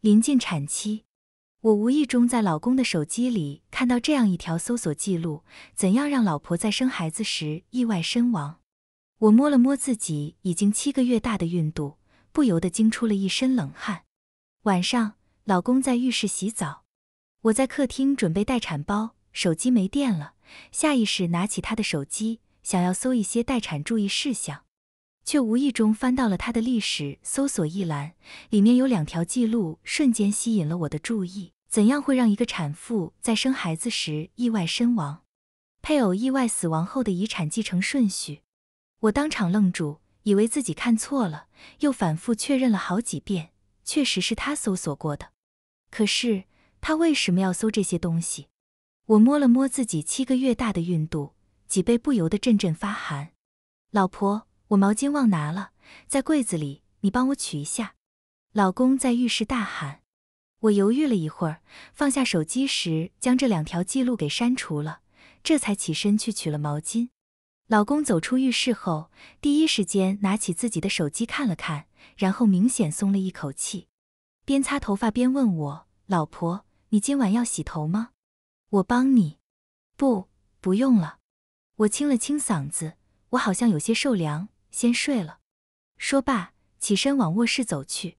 临近产期，我无意中在老公的手机里看到这样一条搜索记录：怎样让老婆在生孩子时意外身亡？我摸了摸自己已经七个月大的孕肚，不由得惊出了一身冷汗。晚上，老公在浴室洗澡，我在客厅准备待产包，手机没电了，下意识拿起他的手机，想要搜一些待产注意事项。却无意中翻到了他的历史搜索一栏，里面有两条记录，瞬间吸引了我的注意。怎样会让一个产妇在生孩子时意外身亡？配偶意外死亡后的遗产继承顺序？我当场愣住，以为自己看错了，又反复确认了好几遍，确实是他搜索过的。可是他为什么要搜这些东西？我摸了摸自己七个月大的孕肚，脊背不由得阵阵发寒。老婆。我毛巾忘拿了，在柜子里，你帮我取一下。老公在浴室大喊。我犹豫了一会儿，放下手机时将这两条记录给删除了，这才起身去取了毛巾。老公走出浴室后，第一时间拿起自己的手机看了看，然后明显松了一口气，边擦头发边问我：“老婆，你今晚要洗头吗？”“我帮你。”“不，不用了。”我清了清嗓子，我好像有些受凉。先睡了。说罢，起身往卧室走去。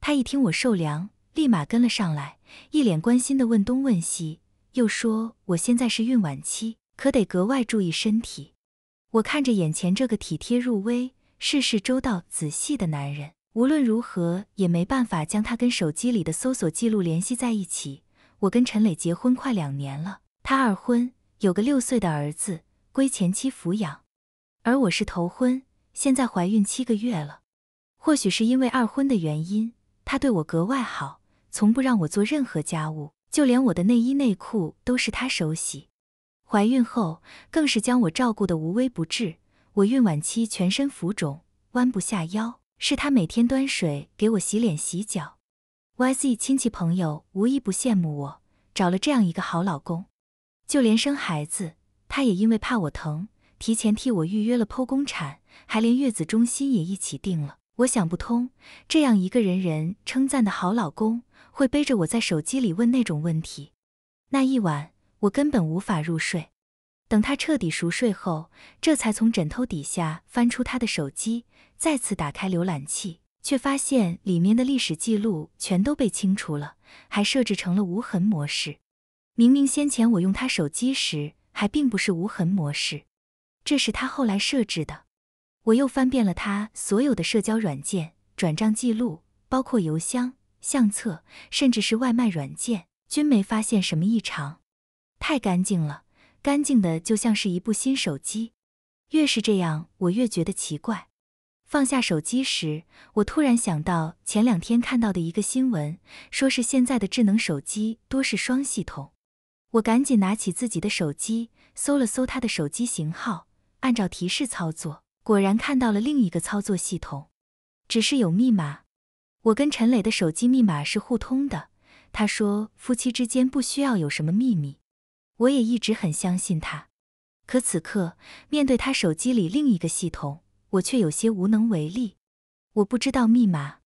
他一听我受凉，立马跟了上来，一脸关心地问东问西，又说我现在是孕晚期，可得格外注意身体。我看着眼前这个体贴入微、事事周到、仔细的男人，无论如何也没办法将他跟手机里的搜索记录联系在一起。我跟陈磊结婚快两年了，他二婚，有个六岁的儿子归前妻抚养，而我是头婚。现在怀孕七个月了，或许是因为二婚的原因，他对我格外好，从不让我做任何家务，就连我的内衣内裤都是他手洗。怀孕后更是将我照顾的无微不至，我孕晚期全身浮肿，弯不下腰，是他每天端水给我洗脸洗脚。YZ 亲戚朋友无一不羡慕我找了这样一个好老公，就连生孩子，他也因为怕我疼。提前替我预约了剖宫产，还连月子中心也一起定了。我想不通，这样一个人人称赞的好老公，会背着我在手机里问那种问题。那一晚，我根本无法入睡。等他彻底熟睡后，这才从枕头底下翻出他的手机，再次打开浏览器，却发现里面的历史记录全都被清除了，还设置成了无痕模式。明明先前我用他手机时，还并不是无痕模式。这是他后来设置的。我又翻遍了他所有的社交软件、转账记录，包括邮箱、相册，甚至是外卖软件，均没发现什么异常。太干净了，干净的就像是一部新手机。越是这样，我越觉得奇怪。放下手机时，我突然想到前两天看到的一个新闻，说是现在的智能手机多是双系统。我赶紧拿起自己的手机，搜了搜他的手机型号。按照提示操作，果然看到了另一个操作系统，只是有密码。我跟陈磊的手机密码是互通的。他说夫妻之间不需要有什么秘密，我也一直很相信他。可此刻面对他手机里另一个系统，我却有些无能为力。我不知道密码，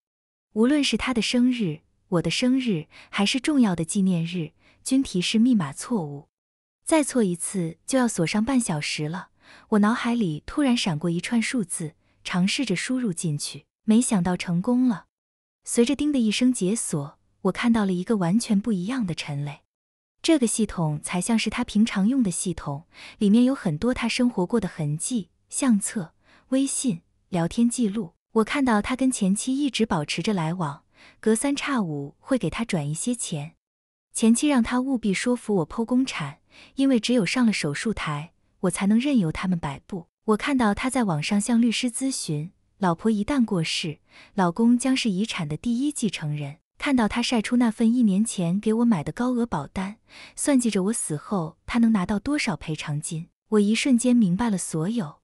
无论是他的生日、我的生日，还是重要的纪念日，均提示密码错误。再错一次就要锁上半小时了。我脑海里突然闪过一串数字，尝试着输入进去，没想到成功了。随着“叮”的一声解锁，我看到了一个完全不一样的陈磊。这个系统才像是他平常用的系统，里面有很多他生活过的痕迹、相册、微信聊天记录。我看到他跟前妻一直保持着来往，隔三差五会给他转一些钱。前妻让他务必说服我剖宫产，因为只有上了手术台。我才能任由他们摆布。我看到他在网上向律师咨询，老婆一旦过世，老公将是遗产的第一继承人。看到他晒出那份一年前给我买的高额保单，算计着我死后他能拿到多少赔偿金。我一瞬间明白了所有。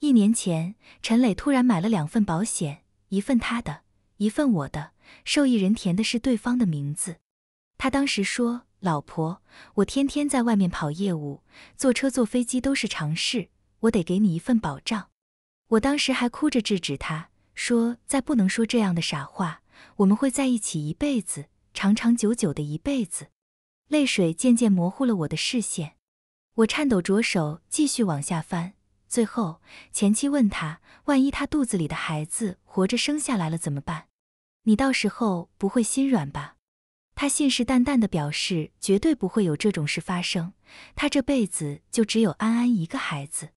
一年前，陈磊突然买了两份保险，一份他的，一份我的，受益人填的是对方的名字。他当时说。老婆，我天天在外面跑业务，坐车坐飞机都是常事，我得给你一份保障。我当时还哭着制止他，说再不能说这样的傻话，我们会在一起一辈子，长长久久的一辈子。泪水渐渐模糊了我的视线，我颤抖着手继续往下翻。最后，前妻问他，万一他肚子里的孩子活着生下来了怎么办？你到时候不会心软吧？他信誓旦旦地表示，绝对不会有这种事发生。他这辈子就只有安安一个孩子，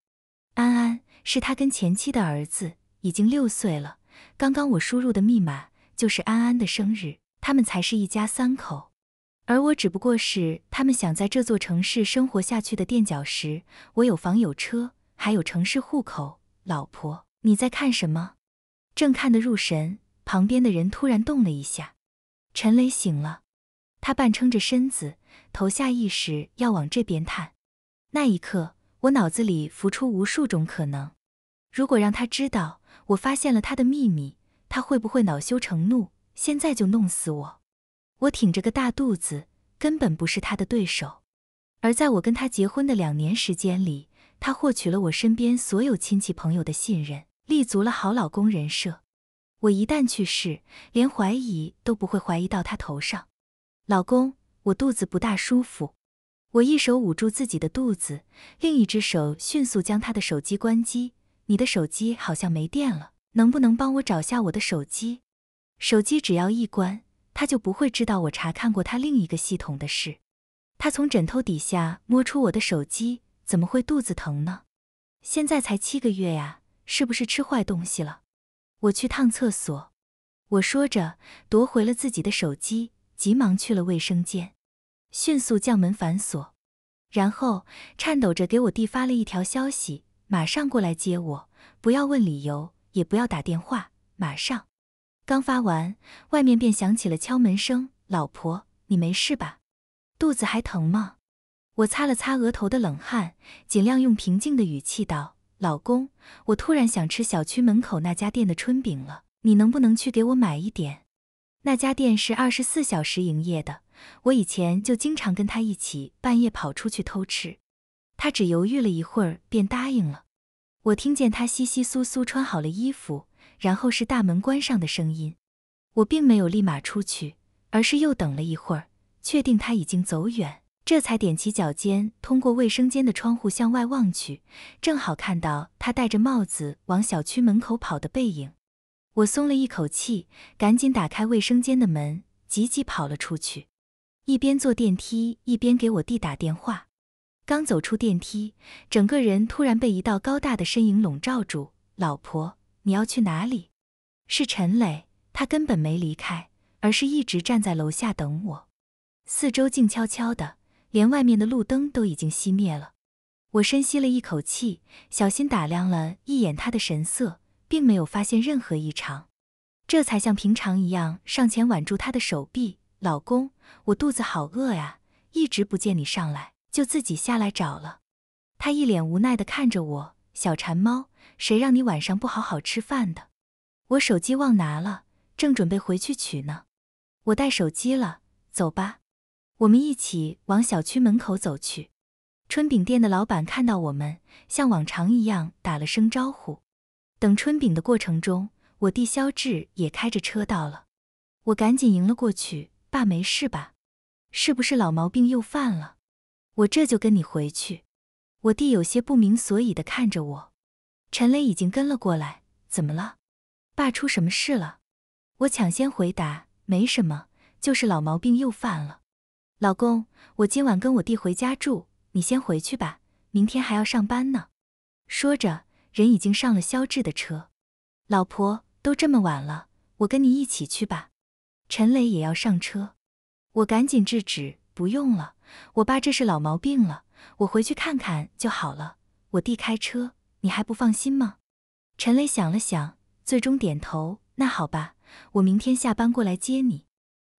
安安是他跟前妻的儿子，已经六岁了。刚刚我输入的密码就是安安的生日，他们才是一家三口，而我只不过是他们想在这座城市生活下去的垫脚石。我有房有车，还有城市户口。老婆，你在看什么？正看得入神，旁边的人突然动了一下。陈雷醒了。他半撑着身子，头下意识要往这边探。那一刻，我脑子里浮出无数种可能。如果让他知道我发现了他的秘密，他会不会恼羞成怒，现在就弄死我？我挺着个大肚子，根本不是他的对手。而在我跟他结婚的两年时间里，他获取了我身边所有亲戚朋友的信任，立足了好老公人设。我一旦去世，连怀疑都不会怀疑到他头上。老公，我肚子不大舒服，我一手捂住自己的肚子，另一只手迅速将他的手机关机。你的手机好像没电了，能不能帮我找下我的手机？手机只要一关，他就不会知道我查看过他另一个系统的事。他从枕头底下摸出我的手机，怎么会肚子疼呢？现在才七个月呀，是不是吃坏东西了？我去趟厕所。我说着，夺回了自己的手机。急忙去了卫生间，迅速将门反锁，然后颤抖着给我弟发了一条消息：“马上过来接我，不要问理由，也不要打电话，马上。”刚发完，外面便响起了敲门声。“老婆，你没事吧？肚子还疼吗？”我擦了擦额头的冷汗，尽量用平静的语气道：“老公，我突然想吃小区门口那家店的春饼了，你能不能去给我买一点？”那家店是二十四小时营业的，我以前就经常跟他一起半夜跑出去偷吃。他只犹豫了一会儿，便答应了。我听见他窸窸窣窣穿好了衣服，然后是大门关上的声音。我并没有立马出去，而是又等了一会儿，确定他已经走远，这才踮起脚尖，通过卫生间的窗户向外望去，正好看到他戴着帽子往小区门口跑的背影。我松了一口气，赶紧打开卫生间的门，急急跑了出去，一边坐电梯，一边给我弟打电话。刚走出电梯，整个人突然被一道高大的身影笼罩住。“老婆，你要去哪里？”是陈磊，他根本没离开，而是一直站在楼下等我。四周静悄悄的，连外面的路灯都已经熄灭了。我深吸了一口气，小心打量了一眼他的神色。并没有发现任何异常，这才像平常一样上前挽住他的手臂。老公，我肚子好饿呀，一直不见你上来，就自己下来找了。他一脸无奈的看着我，小馋猫，谁让你晚上不好好吃饭的。我手机忘拿了，正准备回去取呢。我带手机了，走吧，我们一起往小区门口走去。春饼店的老板看到我们，像往常一样打了声招呼。等春饼的过程中，我弟肖志也开着车到了，我赶紧迎了过去。爸，没事吧？是不是老毛病又犯了？我这就跟你回去。我弟有些不明所以地看着我。陈雷已经跟了过来，怎么了？爸出什么事了？我抢先回答，没什么，就是老毛病又犯了。老公，我今晚跟我弟回家住，你先回去吧，明天还要上班呢。说着。人已经上了肖志的车，老婆，都这么晚了，我跟你一起去吧。陈磊也要上车，我赶紧制止，不用了，我爸这是老毛病了，我回去看看就好了。我弟开车，你还不放心吗？陈磊想了想，最终点头，那好吧，我明天下班过来接你。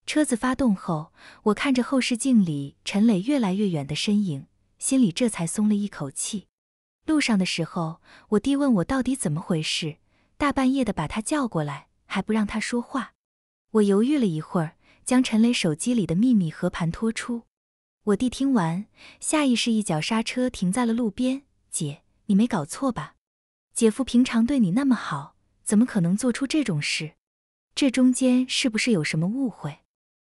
车子发动后，我看着后视镜里陈磊越来越远的身影，心里这才松了一口气。路上的时候，我弟问我到底怎么回事，大半夜的把他叫过来还不让他说话。我犹豫了一会儿，将陈雷手机里的秘密和盘托出。我弟听完，下意识一脚刹车停在了路边。姐，你没搞错吧？姐夫平常对你那么好，怎么可能做出这种事？这中间是不是有什么误会？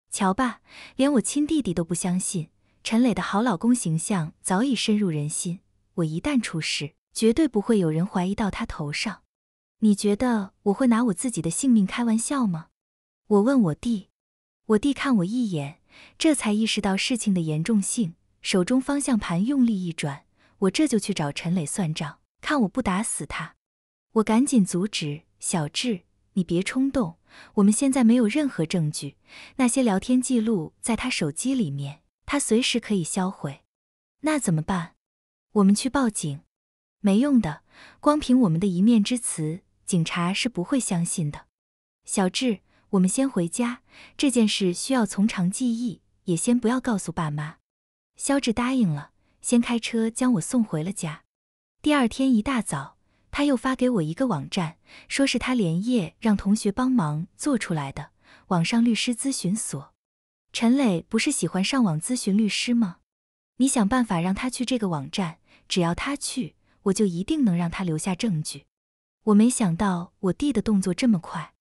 瞧吧，连我亲弟弟都不相信，陈磊的好老公形象早已深入人心。我一旦出事，绝对不会有人怀疑到他头上。你觉得我会拿我自己的性命开玩笑吗？我问我弟，我弟看我一眼，这才意识到事情的严重性，手中方向盘用力一转。我这就去找陈磊算账，看我不打死他！我赶紧阻止小智，你别冲动。我们现在没有任何证据，那些聊天记录在他手机里面，他随时可以销毁。那怎么办？我们去报警，没用的，光凭我们的一面之词，警察是不会相信的。小智，我们先回家，这件事需要从长计议，也先不要告诉爸妈。肖智答应了，先开车将我送回了家。第二天一大早，他又发给我一个网站，说是他连夜让同学帮忙做出来的网上律师咨询所。陈磊不是喜欢上网咨询律师吗？你想办法让他去这个网站。只要他去，我就一定能让他留下证据。我没想到我弟的动作这么快。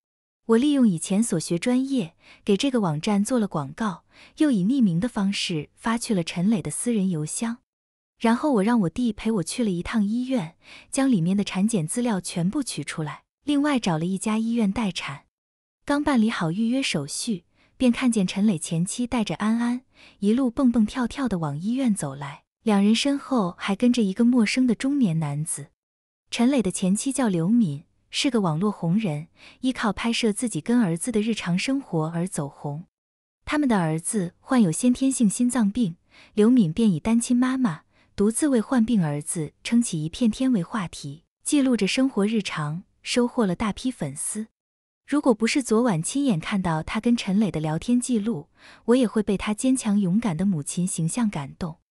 我利用以前所学专业给这个网站做了广告，又以匿名的方式发去了陈磊的私人邮箱。然后我让我弟陪我去了一趟医院，将里面的产检资料全部取出来。另外找了一家医院待产，刚办理好预约手续，便看见陈磊前妻带着安安一路蹦蹦跳跳的往医院走来。两人身后还跟着一个陌生的中年男子。陈磊的前妻叫刘敏，是个网络红人，依靠拍摄自己跟儿子的日常生活而走红。他们的儿子患有先天性心脏病，刘敏便以单亲妈妈独自为患病儿子撑起一片天为话题，记录着生活日常，收获了大批粉丝。如果不是昨晚亲眼看到他跟陈磊的聊天记录，我也会被他坚强勇敢的母亲形象感动。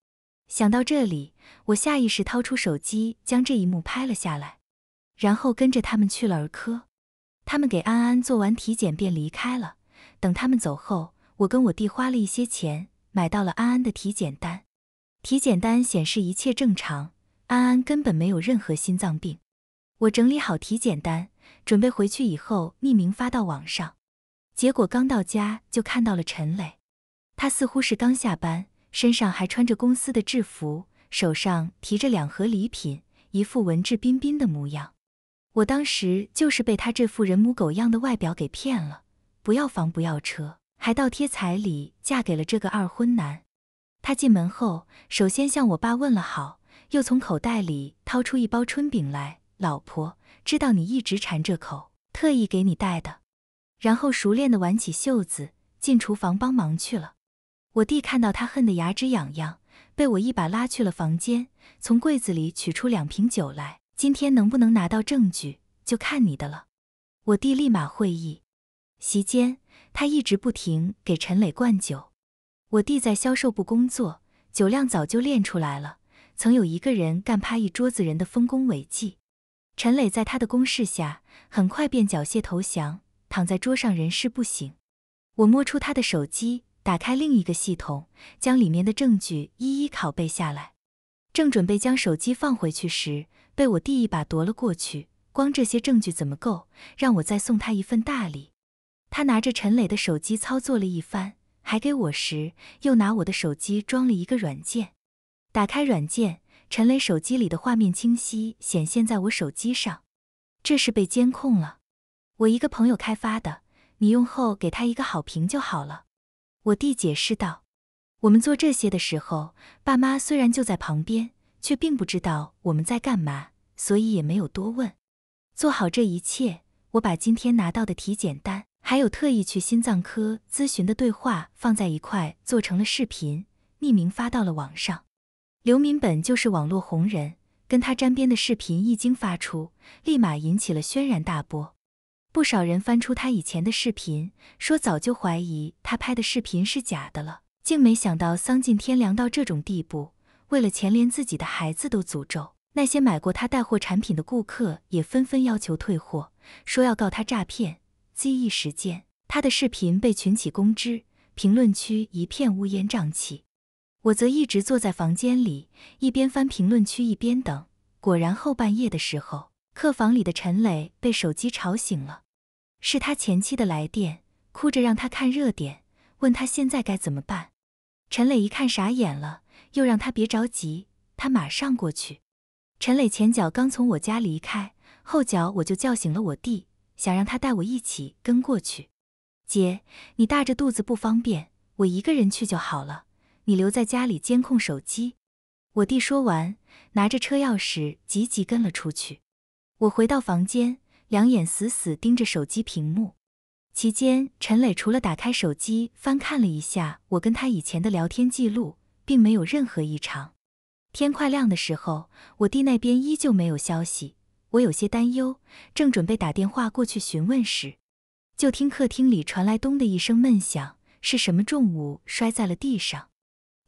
想到这里，我下意识掏出手机，将这一幕拍了下来，然后跟着他们去了儿科。他们给安安做完体检便离开了。等他们走后，我跟我弟花了一些钱，买到了安安的体检单。体检单显示一切正常，安安根本没有任何心脏病。我整理好体检单，准备回去以后匿名发到网上。结果刚到家就看到了陈磊，他似乎是刚下班。身上还穿着公司的制服，手上提着两盒礼品，一副文质彬彬的模样。我当时就是被他这副人模狗样的外表给骗了，不要房不要车，还倒贴彩礼嫁给了这个二婚男。他进门后，首先向我爸问了好，又从口袋里掏出一包春饼来：“老婆，知道你一直馋这口，特意给你带的。”然后熟练地挽起袖子进厨房帮忙去了。我弟看到他恨得牙直痒痒，被我一把拉去了房间，从柜子里取出两瓶酒来。今天能不能拿到证据，就看你的了。我弟立马会意。席间，他一直不停给陈磊灌酒。我弟在销售部工作，酒量早就练出来了，曾有一个人干趴一桌子人的丰功伟绩。陈磊在他的攻势下，很快便缴械投降，躺在桌上人事不省。我摸出他的手机。打开另一个系统，将里面的证据一一拷贝下来。正准备将手机放回去时，被我弟一把夺了过去。光这些证据怎么够？让我再送他一份大礼。他拿着陈磊的手机操作了一番，还给我时又拿我的手机装了一个软件。打开软件，陈磊手机里的画面清晰显现在我手机上。这是被监控了。我一个朋友开发的，你用后给他一个好评就好了。我弟解释道：“我们做这些的时候，爸妈虽然就在旁边，却并不知道我们在干嘛，所以也没有多问。做好这一切，我把今天拿到的体检单，还有特意去心脏科咨询的对话放在一块，做成了视频，匿名发到了网上。刘敏本就是网络红人，跟他沾边的视频一经发出，立马引起了轩然大波。”不少人翻出他以前的视频，说早就怀疑他拍的视频是假的了，竟没想到丧尽天良到这种地步，为了钱连自己的孩子都诅咒。那些买过他带货产品的顾客也纷纷要求退货，说要告他诈骗。这一时间，他的视频被群起攻之，评论区一片乌烟瘴气。我则一直坐在房间里，一边翻评论区一边等。果然，后半夜的时候，客房里的陈磊被手机吵醒了。是他前妻的来电，哭着让他看热点，问他现在该怎么办。陈磊一看傻眼了，又让他别着急，他马上过去。陈磊前脚刚从我家离开，后脚我就叫醒了我弟，想让他带我一起跟过去。姐，你大着肚子不方便，我一个人去就好了，你留在家里监控手机。我弟说完，拿着车钥匙，急急跟了出去。我回到房间。两眼死死盯着手机屏幕，期间陈磊除了打开手机翻看了一下我跟他以前的聊天记录，并没有任何异常。天快亮的时候，我弟那边依旧没有消息，我有些担忧，正准备打电话过去询问时，就听客厅里传来咚的一声闷响，是什么重物摔在了地上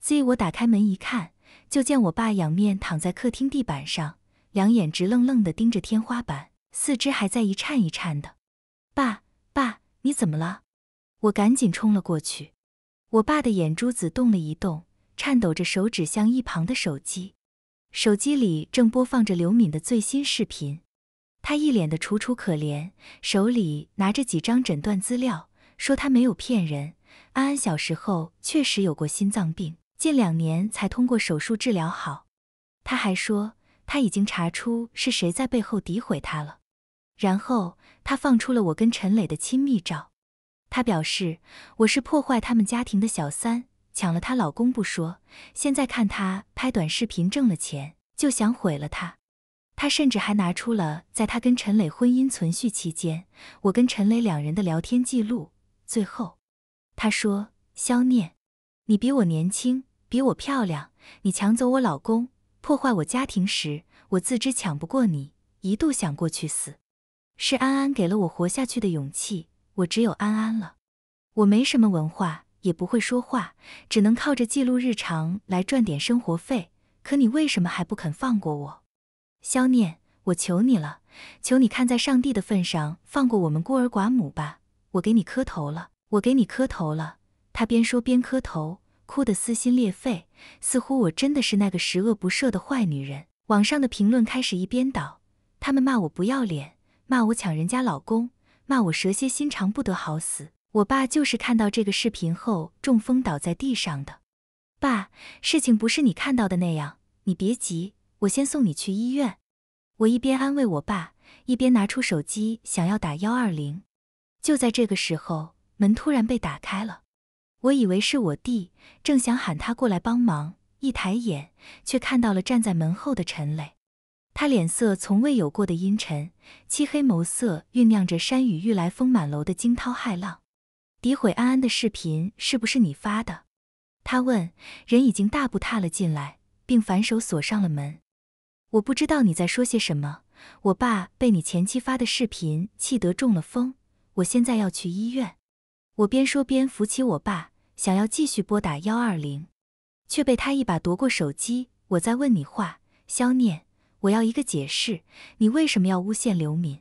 ？Z，我打开门一看，就见我爸仰面躺在客厅地板上，两眼直愣愣地盯着天花板。四肢还在一颤一颤的，爸爸，你怎么了？我赶紧冲了过去。我爸的眼珠子动了一动，颤抖着手指向一旁的手机，手机里正播放着刘敏的最新视频。他一脸的楚楚可怜，手里拿着几张诊断资料，说他没有骗人，安安小时候确实有过心脏病，近两年才通过手术治疗好。他还说他已经查出是谁在背后诋毁他了。然后他放出了我跟陈磊的亲密照，他表示我是破坏他们家庭的小三，抢了她老公不说，现在看他拍短视频挣了钱，就想毁了他。他甚至还拿出了在他跟陈磊婚姻存续期间，我跟陈磊两人的聊天记录。最后，他说：“肖念，你比我年轻，比我漂亮，你抢走我老公，破坏我家庭时，我自知抢不过你，一度想过去死。”是安安给了我活下去的勇气，我只有安安了。我没什么文化，也不会说话，只能靠着记录日常来赚点生活费。可你为什么还不肯放过我，肖念？我求你了，求你看在上帝的份上放过我们孤儿寡母吧！我给你磕头了，我给你磕头了。他边说边磕头，哭得撕心裂肺，似乎我真的是那个十恶不赦的坏女人。网上的评论开始一边倒，他们骂我不要脸。骂我抢人家老公，骂我蛇蝎心肠，不得好死！我爸就是看到这个视频后中风倒在地上的。爸，事情不是你看到的那样，你别急，我先送你去医院。我一边安慰我爸，一边拿出手机想要打幺二零。就在这个时候，门突然被打开了，我以为是我弟，正想喊他过来帮忙，一抬眼却看到了站在门后的陈磊。他脸色从未有过的阴沉，漆黑眸色酝酿着山雨欲来风满楼的惊涛骇浪。诋毁安安的视频是不是你发的？他问。人已经大步踏了进来，并反手锁上了门。我不知道你在说些什么。我爸被你前妻发的视频气得中了风，我现在要去医院。我边说边扶起我爸，想要继续拨打幺二零，却被他一把夺过手机。我在问你话，肖念。我要一个解释，你为什么要诬陷刘敏？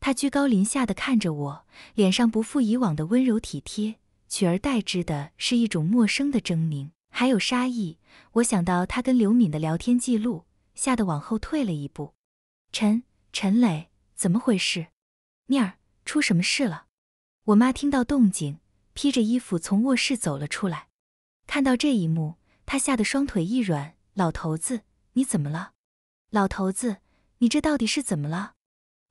他居高临下的看着我，脸上不复以往的温柔体贴，取而代之的是一种陌生的狰狞，还有杀意。我想到他跟刘敏的聊天记录，吓得往后退了一步。陈陈磊，怎么回事？念儿，出什么事了？我妈听到动静，披着衣服从卧室走了出来，看到这一幕，她吓得双腿一软。老头子，你怎么了？老头子，你这到底是怎么了？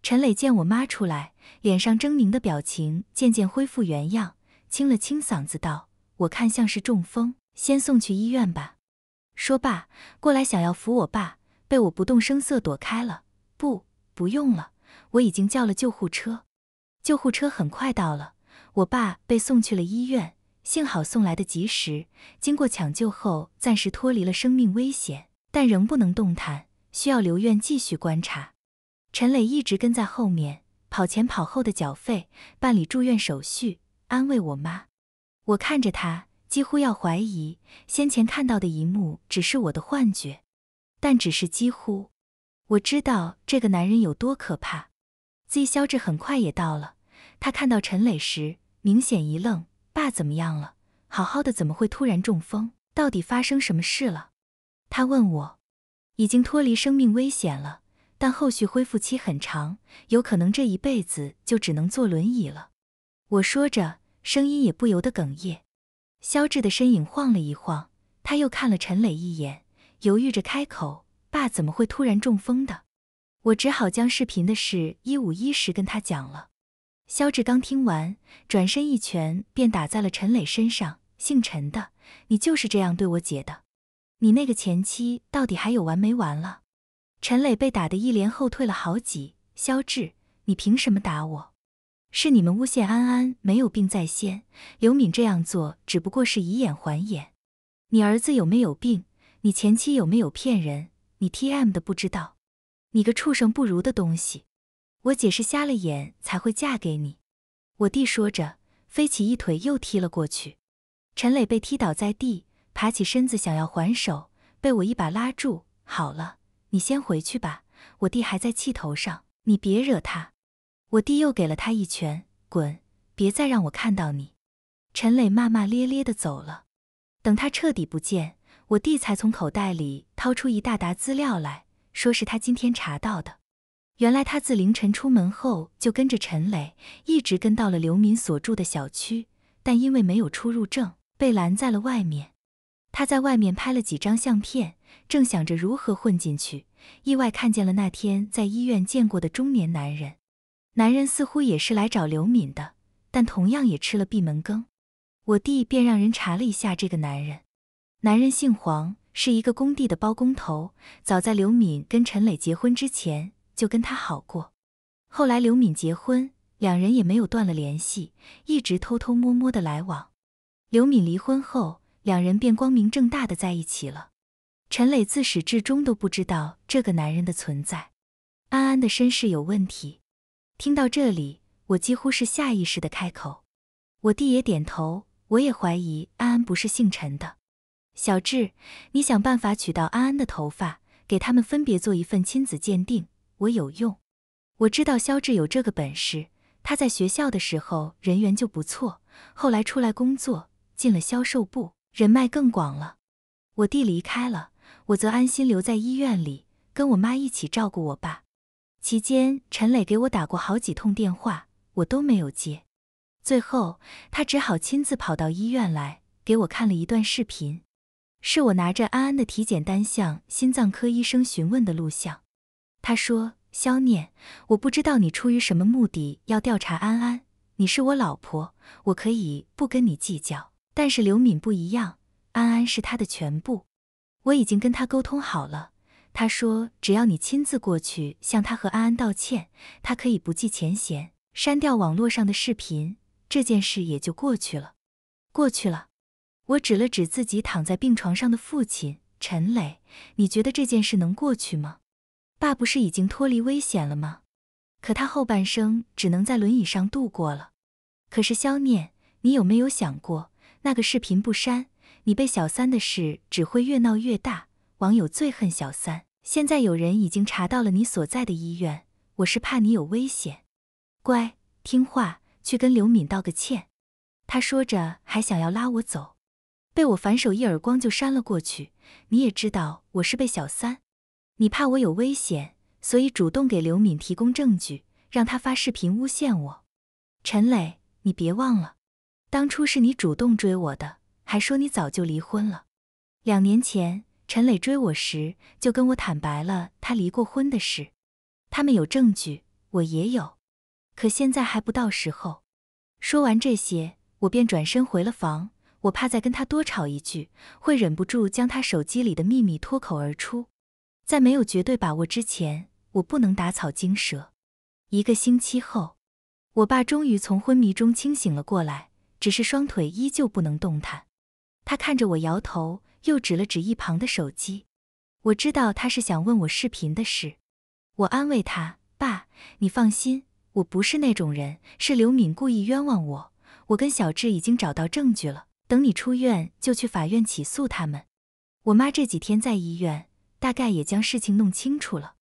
陈磊见我妈出来，脸上狰狞的表情渐渐恢复原样，清了清嗓子道：“我看像是中风，先送去医院吧。”说罢过来想要扶我爸，被我不动声色躲开了。“不，不用了，我已经叫了救护车。”救护车很快到了，我爸被送去了医院，幸好送来的及时，经过抢救后暂时脱离了生命危险，但仍不能动弹。需要留院继续观察。陈磊一直跟在后面，跑前跑后的缴费、办理住院手续，安慰我妈。我看着他，几乎要怀疑先前看到的一幕只是我的幻觉，但只是几乎。我知道这个男人有多可怕。Z 肖志很快也到了，他看到陈磊时明显一愣：“爸怎么样了？好好的怎么会突然中风？到底发生什么事了？”他问我。已经脱离生命危险了，但后续恢复期很长，有可能这一辈子就只能坐轮椅了。我说着，声音也不由得哽咽。肖志的身影晃了一晃，他又看了陈磊一眼，犹豫着开口：“爸怎么会突然中风的？”我只好将视频的事一五一十跟他讲了。肖志刚听完，转身一拳便打在了陈磊身上：“姓陈的，你就是这样对我姐的！”你那个前妻到底还有完没完了？陈磊被打得一连后退了好几。肖志，你凭什么打我？是你们诬陷安安没有病在先。刘敏这样做只不过是以眼还眼。你儿子有没有病？你前妻有没有骗人？你 T M 的不知道？你个畜生不如的东西！我姐是瞎了眼才会嫁给你。我弟说着，飞起一腿又踢了过去。陈磊被踢倒在地。爬起身子想要还手，被我一把拉住。好了，你先回去吧，我弟还在气头上，你别惹他。我弟又给了他一拳，滚，别再让我看到你。陈磊骂骂咧咧的走了。等他彻底不见，我弟才从口袋里掏出一大沓资料来，说是他今天查到的。原来他自凌晨出门后，就跟着陈磊，一直跟到了刘敏所住的小区，但因为没有出入证，被拦在了外面。他在外面拍了几张相片，正想着如何混进去，意外看见了那天在医院见过的中年男人。男人似乎也是来找刘敏的，但同样也吃了闭门羹。我弟便让人查了一下这个男人。男人姓黄，是一个工地的包工头。早在刘敏跟陈磊结婚之前，就跟他好过。后来刘敏结婚，两人也没有断了联系，一直偷偷摸摸的来往。刘敏离婚后。两人便光明正大的在一起了。陈磊自始至终都不知道这个男人的存在。安安的身世有问题。听到这里，我几乎是下意识的开口。我弟也点头，我也怀疑安安不是姓陈的。小智，你想办法取到安安的头发，给他们分别做一份亲子鉴定。我有用。我知道肖智有这个本事。他在学校的时候人缘就不错，后来出来工作，进了销售部。人脉更广了。我弟离开了，我则安心留在医院里，跟我妈一起照顾我爸。期间，陈磊给我打过好几通电话，我都没有接。最后，他只好亲自跑到医院来，给我看了一段视频，是我拿着安安的体检单向心脏科医生询问的录像。他说：“肖念，我不知道你出于什么目的要调查安安。你是我老婆，我可以不跟你计较。”但是刘敏不一样，安安是他的全部。我已经跟他沟通好了，他说只要你亲自过去向他和安安道歉，他可以不计前嫌，删掉网络上的视频，这件事也就过去了。过去了，我指了指自己躺在病床上的父亲陈磊，你觉得这件事能过去吗？爸不是已经脱离危险了吗？可他后半生只能在轮椅上度过了。可是肖念，你有没有想过？那个视频不删，你被小三的事只会越闹越大。网友最恨小三，现在有人已经查到了你所在的医院。我是怕你有危险，乖，听话，去跟刘敏道个歉。他说着，还想要拉我走，被我反手一耳光就扇了过去。你也知道我是被小三，你怕我有危险，所以主动给刘敏提供证据，让他发视频诬陷我。陈磊，你别忘了。当初是你主动追我的，还说你早就离婚了。两年前陈磊追我时，就跟我坦白了他离过婚的事，他们有证据，我也有，可现在还不到时候。说完这些，我便转身回了房，我怕再跟他多吵一句，会忍不住将他手机里的秘密脱口而出，在没有绝对把握之前，我不能打草惊蛇。一个星期后，我爸终于从昏迷中清醒了过来。只是双腿依旧不能动弹，他看着我摇头，又指了指一旁的手机。我知道他是想问我视频的事，我安慰他：“爸，你放心，我不是那种人，是刘敏故意冤枉我。我跟小智已经找到证据了，等你出院就去法院起诉他们。我妈这几天在医院，大概也将事情弄清楚了。”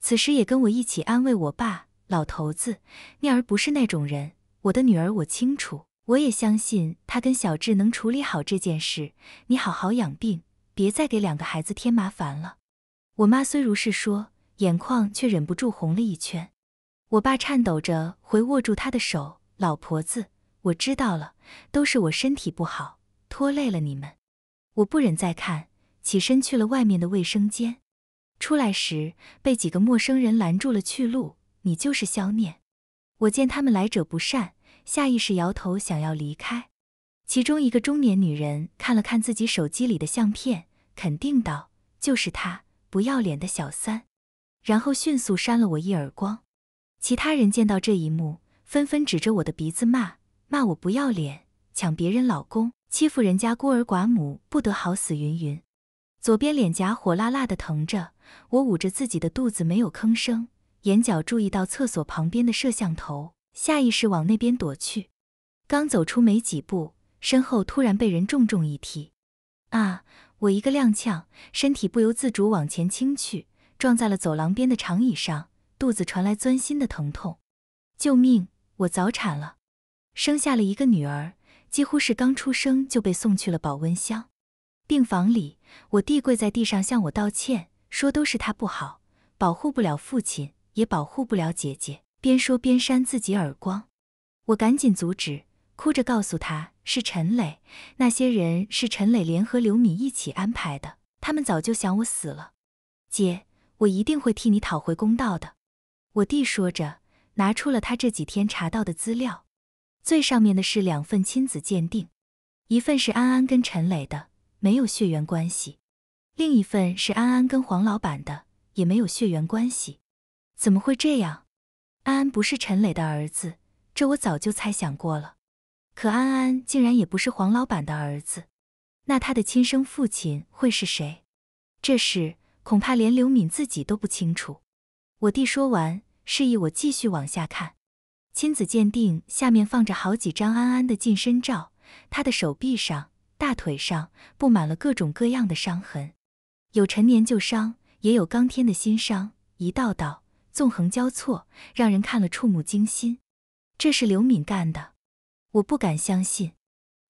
此时也跟我一起安慰我爸：“老头子，念儿不是那种人，我的女儿我清楚。”我也相信他跟小智能处理好这件事。你好好养病，别再给两个孩子添麻烦了。我妈虽如是说，眼眶却忍不住红了一圈。我爸颤抖着回握住她的手：“老婆子，我知道了，都是我身体不好拖累了你们。”我不忍再看，起身去了外面的卫生间。出来时被几个陌生人拦住了去路。“你就是肖念？”我见他们来者不善。下意识摇头，想要离开。其中一个中年女人看了看自己手机里的相片，肯定道：“就是他，不要脸的小三。”然后迅速扇了我一耳光。其他人见到这一幕，纷纷指着我的鼻子骂：“骂我不要脸，抢别人老公，欺负人家孤儿寡母，不得好死……云云。”左边脸颊火辣辣的疼着，我捂着自己的肚子没有吭声，眼角注意到厕所旁边的摄像头。下意识往那边躲去，刚走出没几步，身后突然被人重重一踢，啊！我一个踉跄，身体不由自主往前倾去，撞在了走廊边的长椅上，肚子传来钻心的疼痛。救命！我早产了，生下了一个女儿，几乎是刚出生就被送去了保温箱。病房里，我弟跪在地上向我道歉，说都是他不好，保护不了父亲，也保护不了姐姐。边说边扇自己耳光，我赶紧阻止，哭着告诉他：“是陈磊，那些人是陈磊联合刘敏一起安排的，他们早就想我死了。”姐，我一定会替你讨回公道的。”我弟说着，拿出了他这几天查到的资料，最上面的是两份亲子鉴定，一份是安安跟陈磊的，没有血缘关系；另一份是安安跟黄老板的，也没有血缘关系。怎么会这样？安安不是陈磊的儿子，这我早就猜想过了。可安安竟然也不是黄老板的儿子，那他的亲生父亲会是谁？这事恐怕连刘敏自己都不清楚。我弟说完，示意我继续往下看。亲子鉴定下面放着好几张安安的近身照，他的手臂上、大腿上布满了各种各样的伤痕，有陈年旧伤，也有刚添的新伤，一道道。纵横交错，让人看了触目惊心。这是刘敏干的，我不敢相信。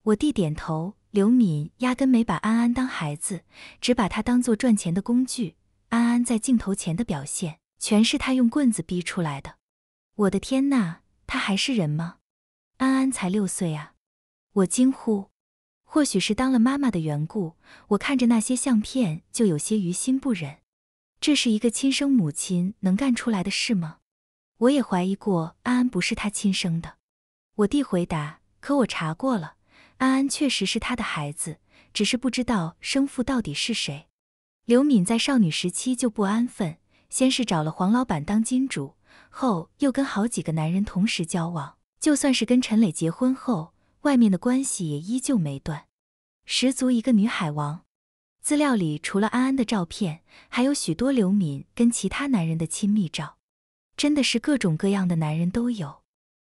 我弟点头，刘敏压根没把安安当孩子，只把他当做赚钱的工具。安安在镜头前的表现，全是他用棍子逼出来的。我的天呐，他还是人吗？安安才六岁啊！我惊呼。或许是当了妈妈的缘故，我看着那些相片就有些于心不忍。这是一个亲生母亲能干出来的事吗？我也怀疑过安安不是他亲生的。我弟回答，可我查过了，安安确实是他的孩子，只是不知道生父到底是谁。刘敏在少女时期就不安分，先是找了黄老板当金主，后又跟好几个男人同时交往，就算是跟陈磊结婚后，外面的关系也依旧没断，十足一个女海王。资料里除了安安的照片，还有许多刘敏跟其他男人的亲密照，真的是各种各样的男人都有。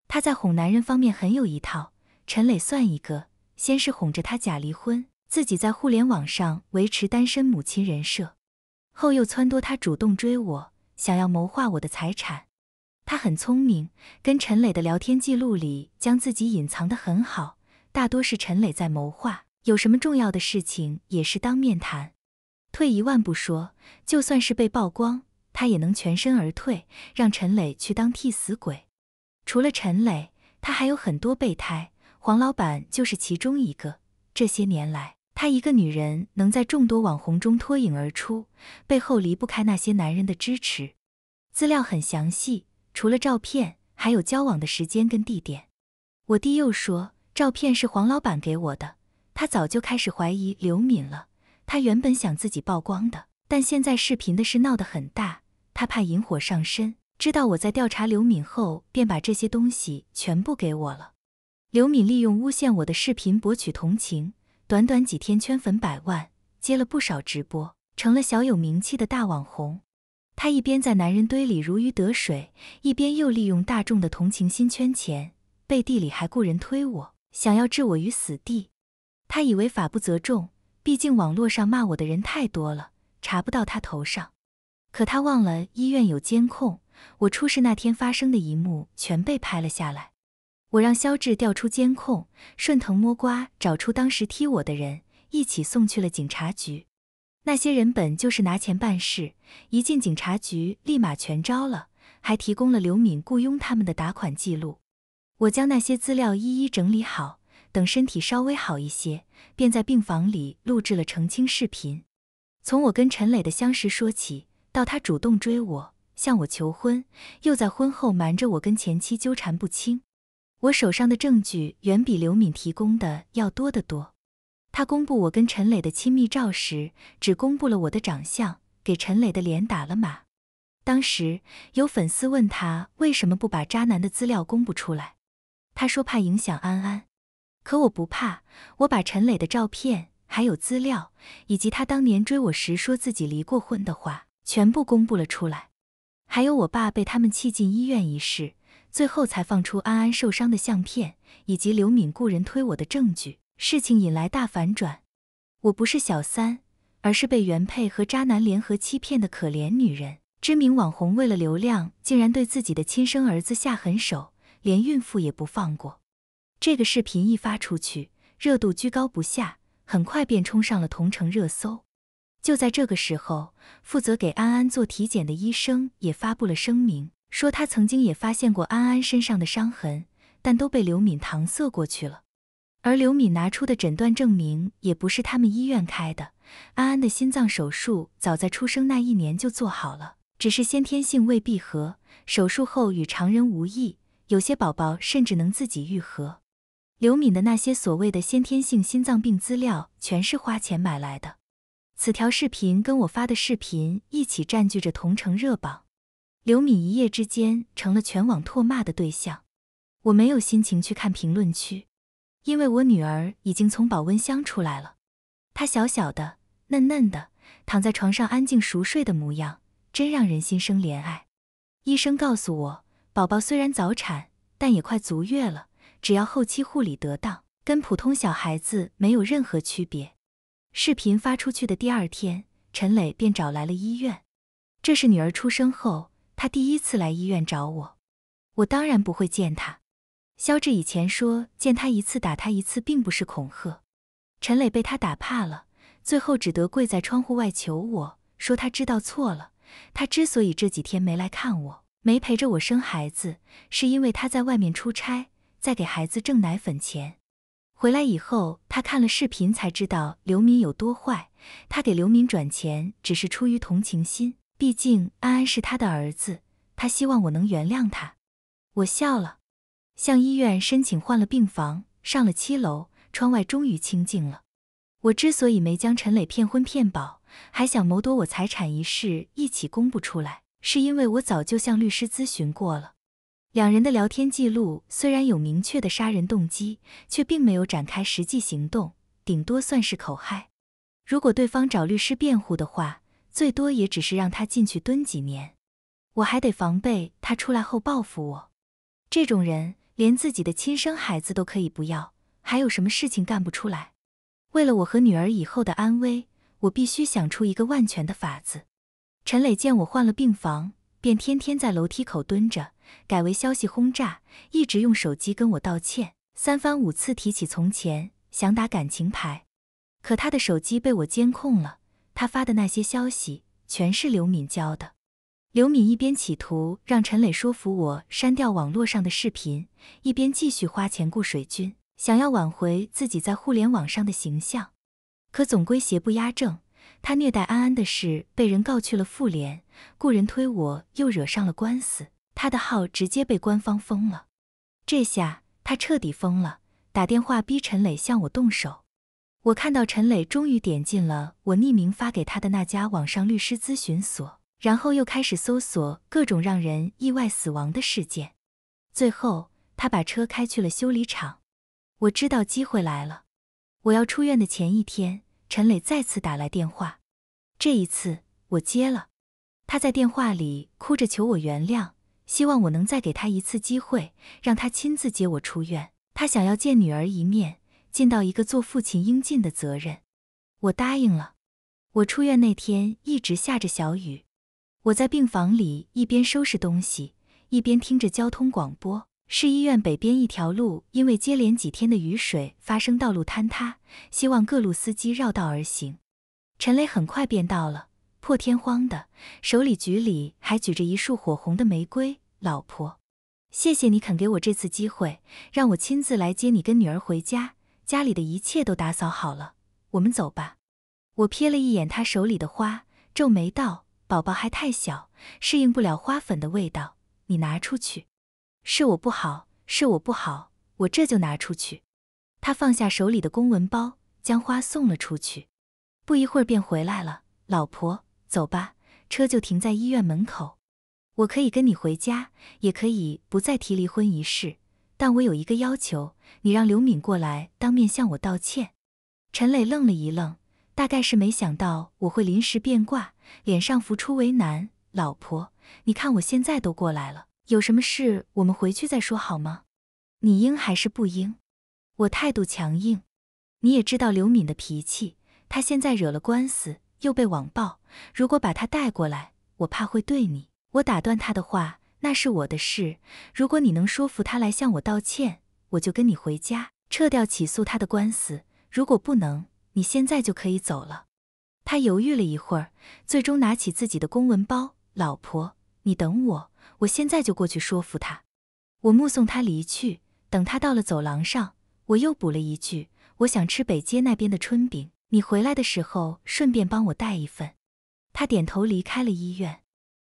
她在哄男人方面很有一套，陈磊算一个。先是哄着他假离婚，自己在互联网上维持单身母亲人设，后又撺掇他主动追我，想要谋划我的财产。他很聪明，跟陈磊的聊天记录里将自己隐藏得很好，大多是陈磊在谋划。有什么重要的事情也是当面谈。退一万步说，就算是被曝光，他也能全身而退，让陈磊去当替死鬼。除了陈磊，他还有很多备胎，黄老板就是其中一个。这些年来，他一个女人能在众多网红中脱颖而出，背后离不开那些男人的支持。资料很详细，除了照片，还有交往的时间跟地点。我弟又说，照片是黄老板给我的。他早就开始怀疑刘敏了。他原本想自己曝光的，但现在视频的事闹得很大，他怕引火上身。知道我在调查刘敏后，便把这些东西全部给我了。刘敏利用诬陷我的视频博取同情，短短几天圈粉百万，接了不少直播，成了小有名气的大网红。他一边在男人堆里如鱼得水，一边又利用大众的同情心圈钱，背地里还雇人推我，想要置我于死地。他以为法不责众，毕竟网络上骂我的人太多了，查不到他头上。可他忘了医院有监控，我出事那天发生的一幕全被拍了下来。我让肖志调出监控，顺藤摸瓜找出当时踢我的人，一起送去了警察局。那些人本就是拿钱办事，一进警察局立马全招了，还提供了刘敏雇佣他们的打款记录。我将那些资料一一整理好。等身体稍微好一些，便在病房里录制了澄清视频。从我跟陈磊的相识说起，到他主动追我、向我求婚，又在婚后瞒着我跟前妻纠缠不清。我手上的证据远比刘敏提供的要多得多。他公布我跟陈磊的亲密照时，只公布了我的长相，给陈磊的脸打了码。当时有粉丝问他为什么不把渣男的资料公布出来，他说怕影响安安。可我不怕，我把陈磊的照片、还有资料，以及他当年追我时说自己离过婚的话，全部公布了出来。还有我爸被他们气进医院一事，最后才放出安安受伤的相片，以及刘敏雇人推我的证据。事情引来大反转，我不是小三，而是被原配和渣男联合欺骗的可怜女人。知名网红为了流量，竟然对自己的亲生儿子下狠手，连孕妇也不放过。这个视频一发出去，热度居高不下，很快便冲上了同城热搜。就在这个时候，负责给安安做体检的医生也发布了声明，说他曾经也发现过安安身上的伤痕，但都被刘敏搪塞过去了。而刘敏拿出的诊断证明也不是他们医院开的。安安的心脏手术早在出生那一年就做好了，只是先天性未闭合，手术后与常人无异。有些宝宝甚至能自己愈合。刘敏的那些所谓的先天性心脏病资料，全是花钱买来的。此条视频跟我发的视频一起占据着同城热榜，刘敏一夜之间成了全网唾骂的对象。我没有心情去看评论区，因为我女儿已经从保温箱出来了。她小小的、嫩嫩的，躺在床上安静熟睡的模样，真让人心生怜爱。医生告诉我，宝宝虽然早产，但也快足月了。只要后期护理得当，跟普通小孩子没有任何区别。视频发出去的第二天，陈磊便找来了医院。这是女儿出生后，他第一次来医院找我。我当然不会见他。肖志以前说见他一次打他一次，并不是恐吓。陈磊被他打怕了，最后只得跪在窗户外求我说他知道错了。他之所以这几天没来看我，没陪着我生孩子，是因为他在外面出差。在给孩子挣奶粉钱，回来以后，他看了视频才知道刘敏有多坏。他给刘敏转钱，只是出于同情心，毕竟安安是他的儿子。他希望我能原谅他。我笑了，向医院申请换了病房，上了七楼，窗外终于清静了。我之所以没将陈磊骗婚骗保，还想谋夺我财产一事一起公布出来，是因为我早就向律师咨询过了。两人的聊天记录虽然有明确的杀人动机，却并没有展开实际行动，顶多算是口嗨。如果对方找律师辩护的话，最多也只是让他进去蹲几年。我还得防备他出来后报复我。这种人连自己的亲生孩子都可以不要，还有什么事情干不出来？为了我和女儿以后的安危，我必须想出一个万全的法子。陈磊见我换了病房，便天天在楼梯口蹲着。改为消息轰炸，一直用手机跟我道歉，三番五次提起从前，想打感情牌。可他的手机被我监控了，他发的那些消息全是刘敏教的。刘敏一边企图让陈磊说服我删掉网络上的视频，一边继续花钱雇水军，想要挽回自己在互联网上的形象。可总归邪不压正，他虐待安安的事被人告去了妇联，雇人推我又惹上了官司。他的号直接被官方封了，这下他彻底疯了，打电话逼陈磊向我动手。我看到陈磊终于点进了我匿名发给他的那家网上律师咨询所，然后又开始搜索各种让人意外死亡的事件。最后，他把车开去了修理厂。我知道机会来了。我要出院的前一天，陈磊再次打来电话，这一次我接了。他在电话里哭着求我原谅。希望我能再给他一次机会，让他亲自接我出院。他想要见女儿一面，尽到一个做父亲应尽的责任。我答应了。我出院那天一直下着小雨，我在病房里一边收拾东西，一边听着交通广播。市医院北边一条路因为接连几天的雨水发生道路坍塌，希望各路司机绕道而行。陈雷很快便到了。破天荒的，手里举里还举着一束火红的玫瑰。老婆，谢谢你肯给我这次机会，让我亲自来接你跟女儿回家。家里的一切都打扫好了，我们走吧。我瞥了一眼他手里的花，皱眉道：“宝宝还太小，适应不了花粉的味道，你拿出去。”是我不好，是我不好，我这就拿出去。他放下手里的公文包，将花送了出去，不一会儿便回来了。老婆。走吧，车就停在医院门口。我可以跟你回家，也可以不再提离婚一事，但我有一个要求，你让刘敏过来当面向我道歉。陈磊愣了一愣，大概是没想到我会临时变卦，脸上浮出为难。老婆，你看我现在都过来了，有什么事我们回去再说好吗？你应还是不应？我态度强硬，你也知道刘敏的脾气，她现在惹了官司。又被网暴，如果把他带过来，我怕会对你。我打断他的话，那是我的事。如果你能说服他来向我道歉，我就跟你回家，撤掉起诉他的官司。如果不能，你现在就可以走了。他犹豫了一会儿，最终拿起自己的公文包。老婆，你等我，我现在就过去说服他。我目送他离去，等他到了走廊上，我又补了一句：我想吃北街那边的春饼。你回来的时候，顺便帮我带一份。他点头离开了医院。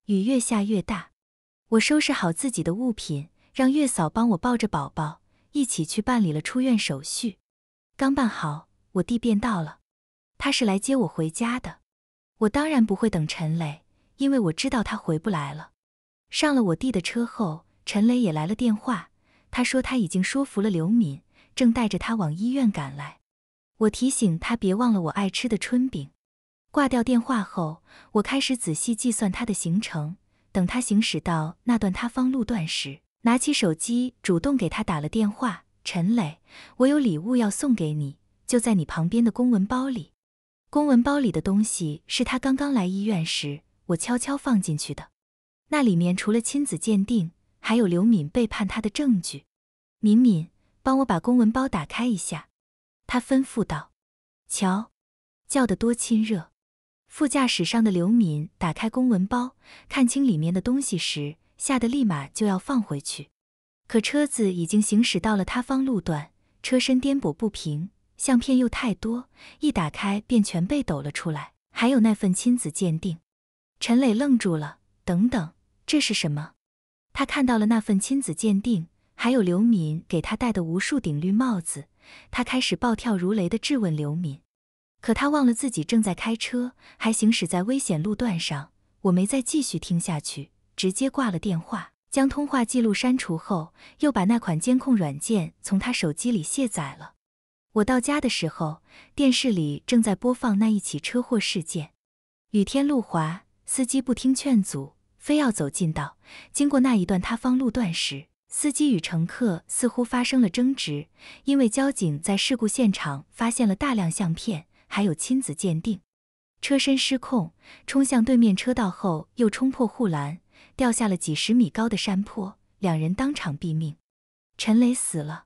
雨越下越大，我收拾好自己的物品，让月嫂帮我抱着宝宝，一起去办理了出院手续。刚办好，我弟便到了，他是来接我回家的。我当然不会等陈雷，因为我知道他回不来了。上了我弟的车后，陈雷也来了电话，他说他已经说服了刘敏，正带着他往医院赶来。我提醒他别忘了我爱吃的春饼。挂掉电话后，我开始仔细计算他的行程。等他行驶到那段塌方路段时，拿起手机主动给他打了电话：“陈磊，我有礼物要送给你，就在你旁边的公文包里。公文包里的东西是他刚刚来医院时我悄悄放进去的。那里面除了亲子鉴定，还有刘敏背叛他的证据。敏敏，帮我把公文包打开一下。”他吩咐道：“瞧，叫得多亲热。”副驾驶上的刘敏打开公文包，看清里面的东西时，吓得立马就要放回去。可车子已经行驶到了塌方路段，车身颠簸不平，相片又太多，一打开便全被抖了出来。还有那份亲子鉴定，陈磊愣住了：“等等，这是什么？”他看到了那份亲子鉴定。还有刘敏给他戴的无数顶绿帽子，他开始暴跳如雷地质问刘敏，可他忘了自己正在开车，还行驶在危险路段上。我没再继续听下去，直接挂了电话，将通话记录删除后，又把那款监控软件从他手机里卸载了。我到家的时候，电视里正在播放那一起车祸事件：雨天路滑，司机不听劝阻，非要走近道，经过那一段塌方路段时。司机与乘客似乎发生了争执，因为交警在事故现场发现了大量相片，还有亲子鉴定。车身失控，冲向对面车道后，又冲破护栏，掉下了几十米高的山坡，两人当场毙命。陈雷死了。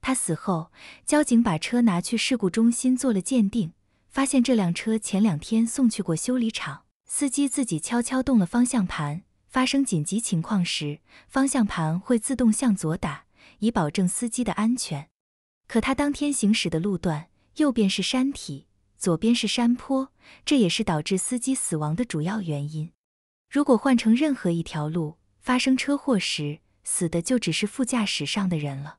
他死后，交警把车拿去事故中心做了鉴定，发现这辆车前两天送去过修理厂，司机自己悄悄动了方向盘。发生紧急情况时，方向盘会自动向左打，以保证司机的安全。可他当天行驶的路段，右边是山体，左边是山坡，这也是导致司机死亡的主要原因。如果换成任何一条路，发生车祸时，死的就只是副驾驶上的人了。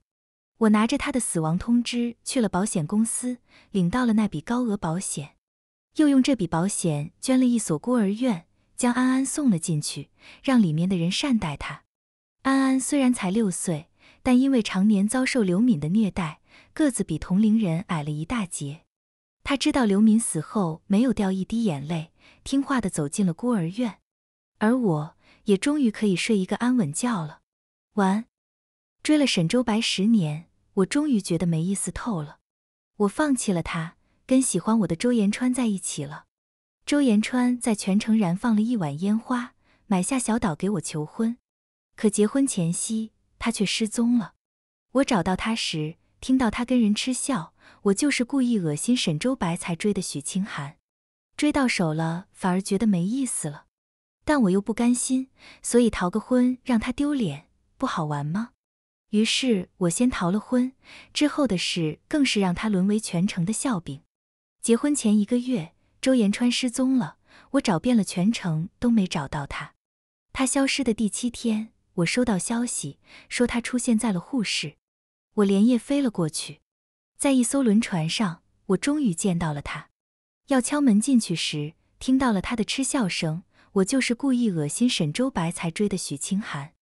我拿着他的死亡通知去了保险公司，领到了那笔高额保险，又用这笔保险捐了一所孤儿院。将安安送了进去，让里面的人善待他。安安虽然才六岁，但因为常年遭受刘敏的虐待，个子比同龄人矮了一大截。他知道刘敏死后没有掉一滴眼泪，听话的走进了孤儿院。而我也终于可以睡一个安稳觉了。完，追了沈周白十年，我终于觉得没意思透了。我放弃了他，跟喜欢我的周延川在一起了。周延川在全城燃放了一晚烟花，买下小岛给我求婚。可结婚前夕，他却失踪了。我找到他时，听到他跟人嗤笑：“我就是故意恶心沈周白才追的许清寒，追到手了反而觉得没意思了。但我又不甘心，所以逃个婚让他丢脸，不好玩吗？”于是我先逃了婚，之后的事更是让他沦为全城的笑柄。结婚前一个月。周延川失踪了，我找遍了全城都没找到他。他消失的第七天，我收到消息说他出现在了沪市，我连夜飞了过去。在一艘轮船上，我终于见到了他。要敲门进去时，听到了他的嗤笑声。我就是故意恶心沈周白才追的许清寒，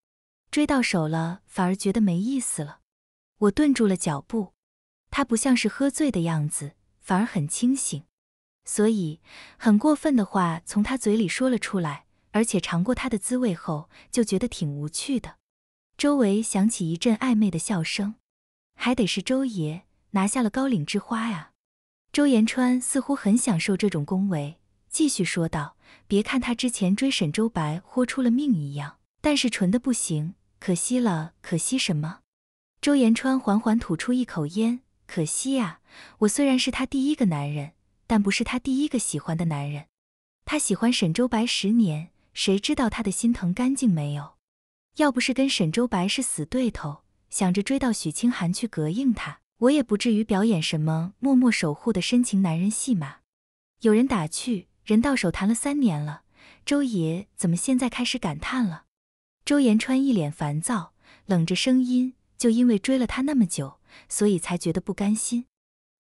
追到手了反而觉得没意思了。我顿住了脚步，他不像是喝醉的样子，反而很清醒。所以，很过分的话从他嘴里说了出来，而且尝过他的滋味后，就觉得挺无趣的。周围响起一阵暧昧的笑声，还得是周爷拿下了高岭之花呀。周延川似乎很享受这种恭维，继续说道：“别看他之前追沈周白，豁出了命一样，但是纯的不行。可惜了，可惜什么？”周延川缓缓吐出一口烟：“可惜呀，我虽然是他第一个男人。”但不是他第一个喜欢的男人，他喜欢沈周白十年，谁知道他的心疼干净没有？要不是跟沈周白是死对头，想着追到许清寒去膈应他，我也不至于表演什么默默守护的深情男人戏码。有人打趣：“人到手谈了三年了，周爷怎么现在开始感叹了？”周延川一脸烦躁，冷着声音：“就因为追了他那么久，所以才觉得不甘心。”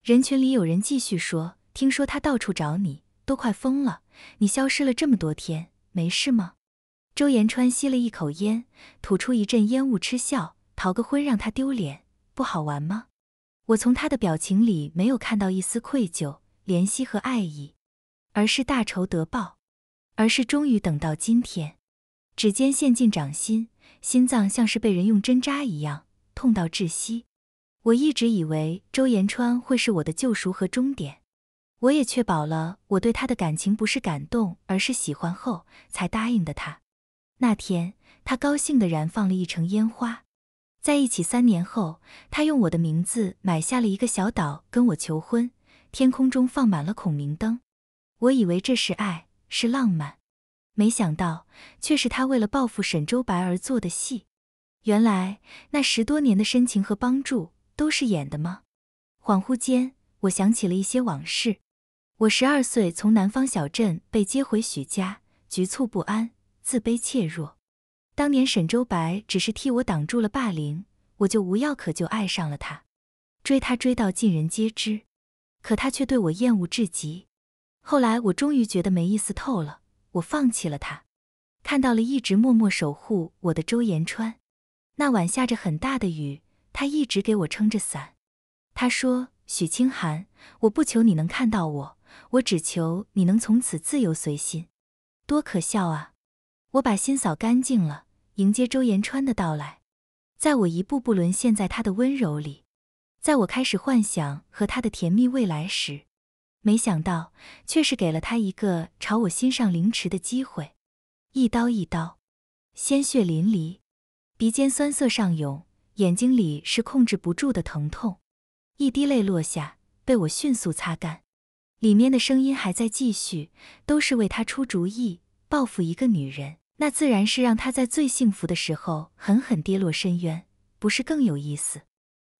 人群里有人继续说。听说他到处找你，都快疯了。你消失了这么多天，没事吗？周延川吸了一口烟，吐出一阵烟雾，嗤笑。逃个婚让他丢脸，不好玩吗？我从他的表情里没有看到一丝愧疚、怜惜和爱意，而是大仇得报，而是终于等到今天。指尖陷进掌心，心脏像是被人用针扎一样，痛到窒息。我一直以为周延川会是我的救赎和终点。我也确保了我对他的感情不是感动，而是喜欢后才答应的他。那天，他高兴地燃放了一城烟花。在一起三年后，他用我的名字买下了一个小岛，跟我求婚。天空中放满了孔明灯，我以为这是爱，是浪漫，没想到却是他为了报复沈周白而做的戏。原来那十多年的深情和帮助都是演的吗？恍惚间，我想起了一些往事。我十二岁从南方小镇被接回许家，局促不安，自卑怯弱。当年沈周白只是替我挡住了霸凌，我就无药可救爱上了他，追他追到尽人皆知，可他却对我厌恶至极。后来我终于觉得没意思透了，我放弃了他，看到了一直默默守护我的周延川。那晚下着很大的雨，他一直给我撑着伞。他说：“许清寒，我不求你能看到我。”我只求你能从此自由随心，多可笑啊！我把心扫干净了，迎接周延川的到来。在我一步步沦陷在他的温柔里，在我开始幻想和他的甜蜜未来时，没想到却是给了他一个朝我心上凌迟的机会。一刀一刀，鲜血淋漓，鼻尖酸涩上涌，眼睛里是控制不住的疼痛。一滴泪落下，被我迅速擦干。里面的声音还在继续，都是为他出主意报复一个女人，那自然是让他在最幸福的时候狠狠跌落深渊，不是更有意思？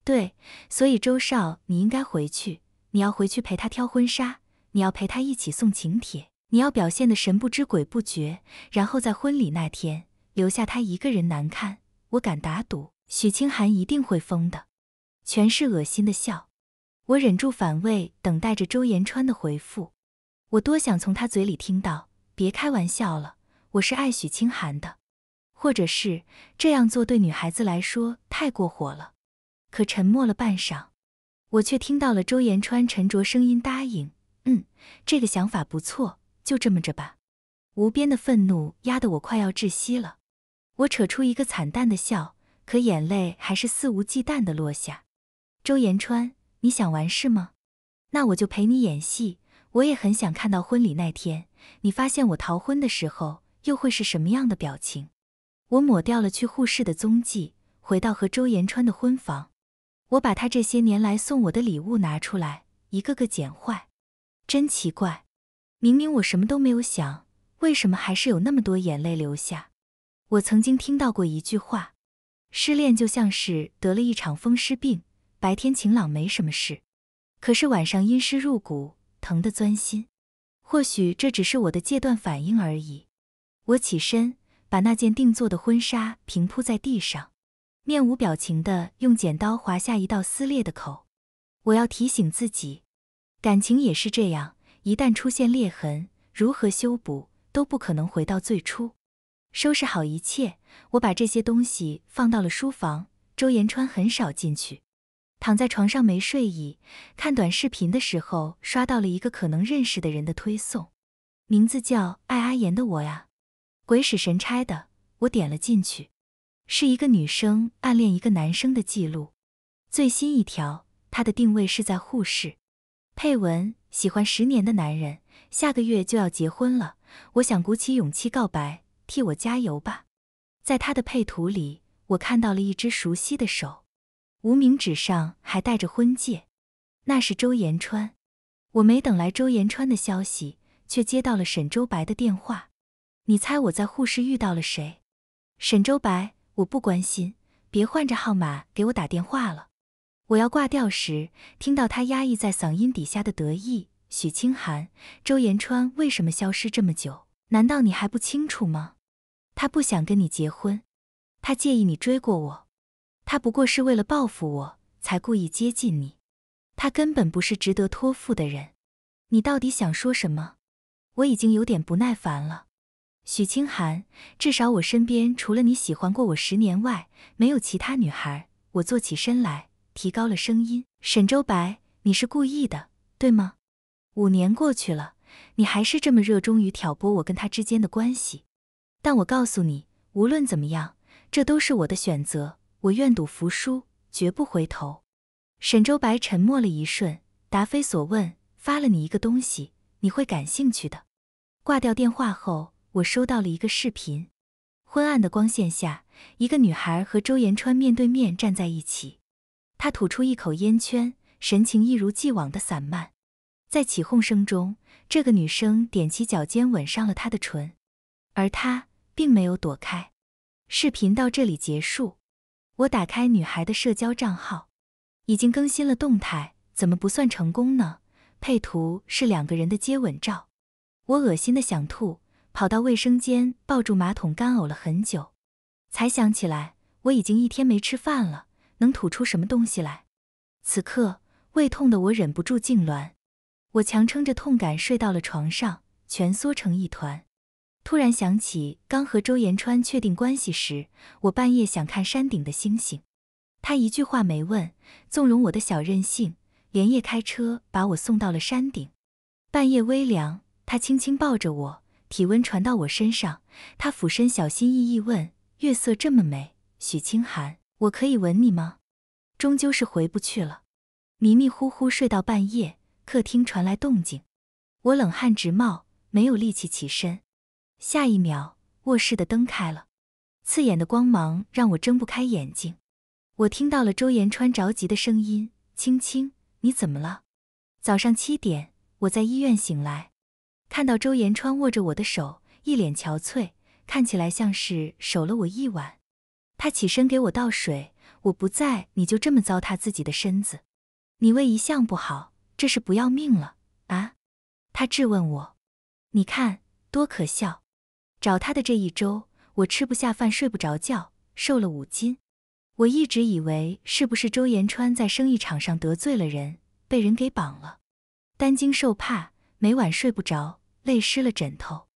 对，所以周少，你应该回去，你要回去陪他挑婚纱，你要陪他一起送请帖，你要表现的神不知鬼不觉，然后在婚礼那天留下他一个人难堪。我敢打赌，许清寒一定会疯的，全是恶心的笑。我忍住反胃，等待着周延川的回复。我多想从他嘴里听到“别开玩笑了，我是爱许清寒的”，或者是“这样做对女孩子来说太过火了”。可沉默了半晌，我却听到了周延川沉着声音答应：“嗯，这个想法不错，就这么着吧。”无边的愤怒压得我快要窒息了。我扯出一个惨淡的笑，可眼泪还是肆无忌惮地落下。周延川。你想完事吗？那我就陪你演戏。我也很想看到婚礼那天，你发现我逃婚的时候，又会是什么样的表情？我抹掉了去护士的踪迹，回到和周延川的婚房，我把他这些年来送我的礼物拿出来，一个个剪坏。真奇怪，明明我什么都没有想，为什么还是有那么多眼泪流下？我曾经听到过一句话：失恋就像是得了一场风湿病。白天晴朗没什么事，可是晚上阴湿入骨，疼得钻心。或许这只是我的戒断反应而已。我起身，把那件定做的婚纱平铺在地上，面无表情地用剪刀划下一道撕裂的口。我要提醒自己，感情也是这样，一旦出现裂痕，如何修补都不可能回到最初。收拾好一切，我把这些东西放到了书房。周延川很少进去。躺在床上没睡意，看短视频的时候刷到了一个可能认识的人的推送，名字叫“爱阿言”的我呀，鬼使神差的我点了进去，是一个女生暗恋一个男生的记录，最新一条她的定位是在沪市，配文喜欢十年的男人，下个月就要结婚了，我想鼓起勇气告白，替我加油吧。在她的配图里，我看到了一只熟悉的手。无名指上还戴着婚戒，那是周延川。我没等来周延川的消息，却接到了沈周白的电话。你猜我在护士遇到了谁？沈周白，我不关心，别换着号码给我打电话了。我要挂掉时，听到他压抑在嗓音底下的得意。许清寒，周延川为什么消失这么久？难道你还不清楚吗？他不想跟你结婚，他介意你追过我。他不过是为了报复我才故意接近你，他根本不是值得托付的人。你到底想说什么？我已经有点不耐烦了。许清寒，至少我身边除了你喜欢过我十年外，没有其他女孩。我坐起身来，提高了声音：“沈周白，你是故意的，对吗？五年过去了，你还是这么热衷于挑拨我跟他之间的关系。但我告诉你，无论怎么样，这都是我的选择。”我愿赌服输，绝不回头。沈周白沉默了一瞬，答非所问：“发了你一个东西，你会感兴趣的。”挂掉电话后，我收到了一个视频。昏暗的光线下，一个女孩和周延川面对面站在一起。他吐出一口烟圈，神情一如既往的散漫。在起哄声中，这个女生踮起脚尖吻上了他的唇，而他并没有躲开。视频到这里结束。我打开女孩的社交账号，已经更新了动态，怎么不算成功呢？配图是两个人的接吻照，我恶心的想吐，跑到卫生间抱住马桶干呕了很久，才想起来我已经一天没吃饭了，能吐出什么东西来？此刻胃痛的我忍不住痉挛，我强撑着痛感睡到了床上，蜷缩成一团。突然想起刚和周延川确定关系时，我半夜想看山顶的星星，他一句话没问，纵容我的小任性，连夜开车把我送到了山顶。半夜微凉，他轻轻抱着我，体温传到我身上，他俯身小心翼翼问：“月色这么美，许清寒，我可以吻你吗？”终究是回不去了，迷迷糊糊睡到半夜，客厅传来动静，我冷汗直冒，没有力气起身。下一秒，卧室的灯开了，刺眼的光芒让我睁不开眼睛。我听到了周延川着急的声音：“青青，你怎么了？”早上七点，我在医院醒来，看到周延川握着我的手，一脸憔悴，看起来像是守了我一晚。他起身给我倒水：“我不在，你就这么糟蹋自己的身子。你胃一向不好，这是不要命了啊！”他质问我：“你看，多可笑。”找他的这一周，我吃不下饭，睡不着觉，瘦了五斤。我一直以为是不是周延川在生意场上得罪了人，被人给绑了，担惊受怕，每晚睡不着，累湿了枕头。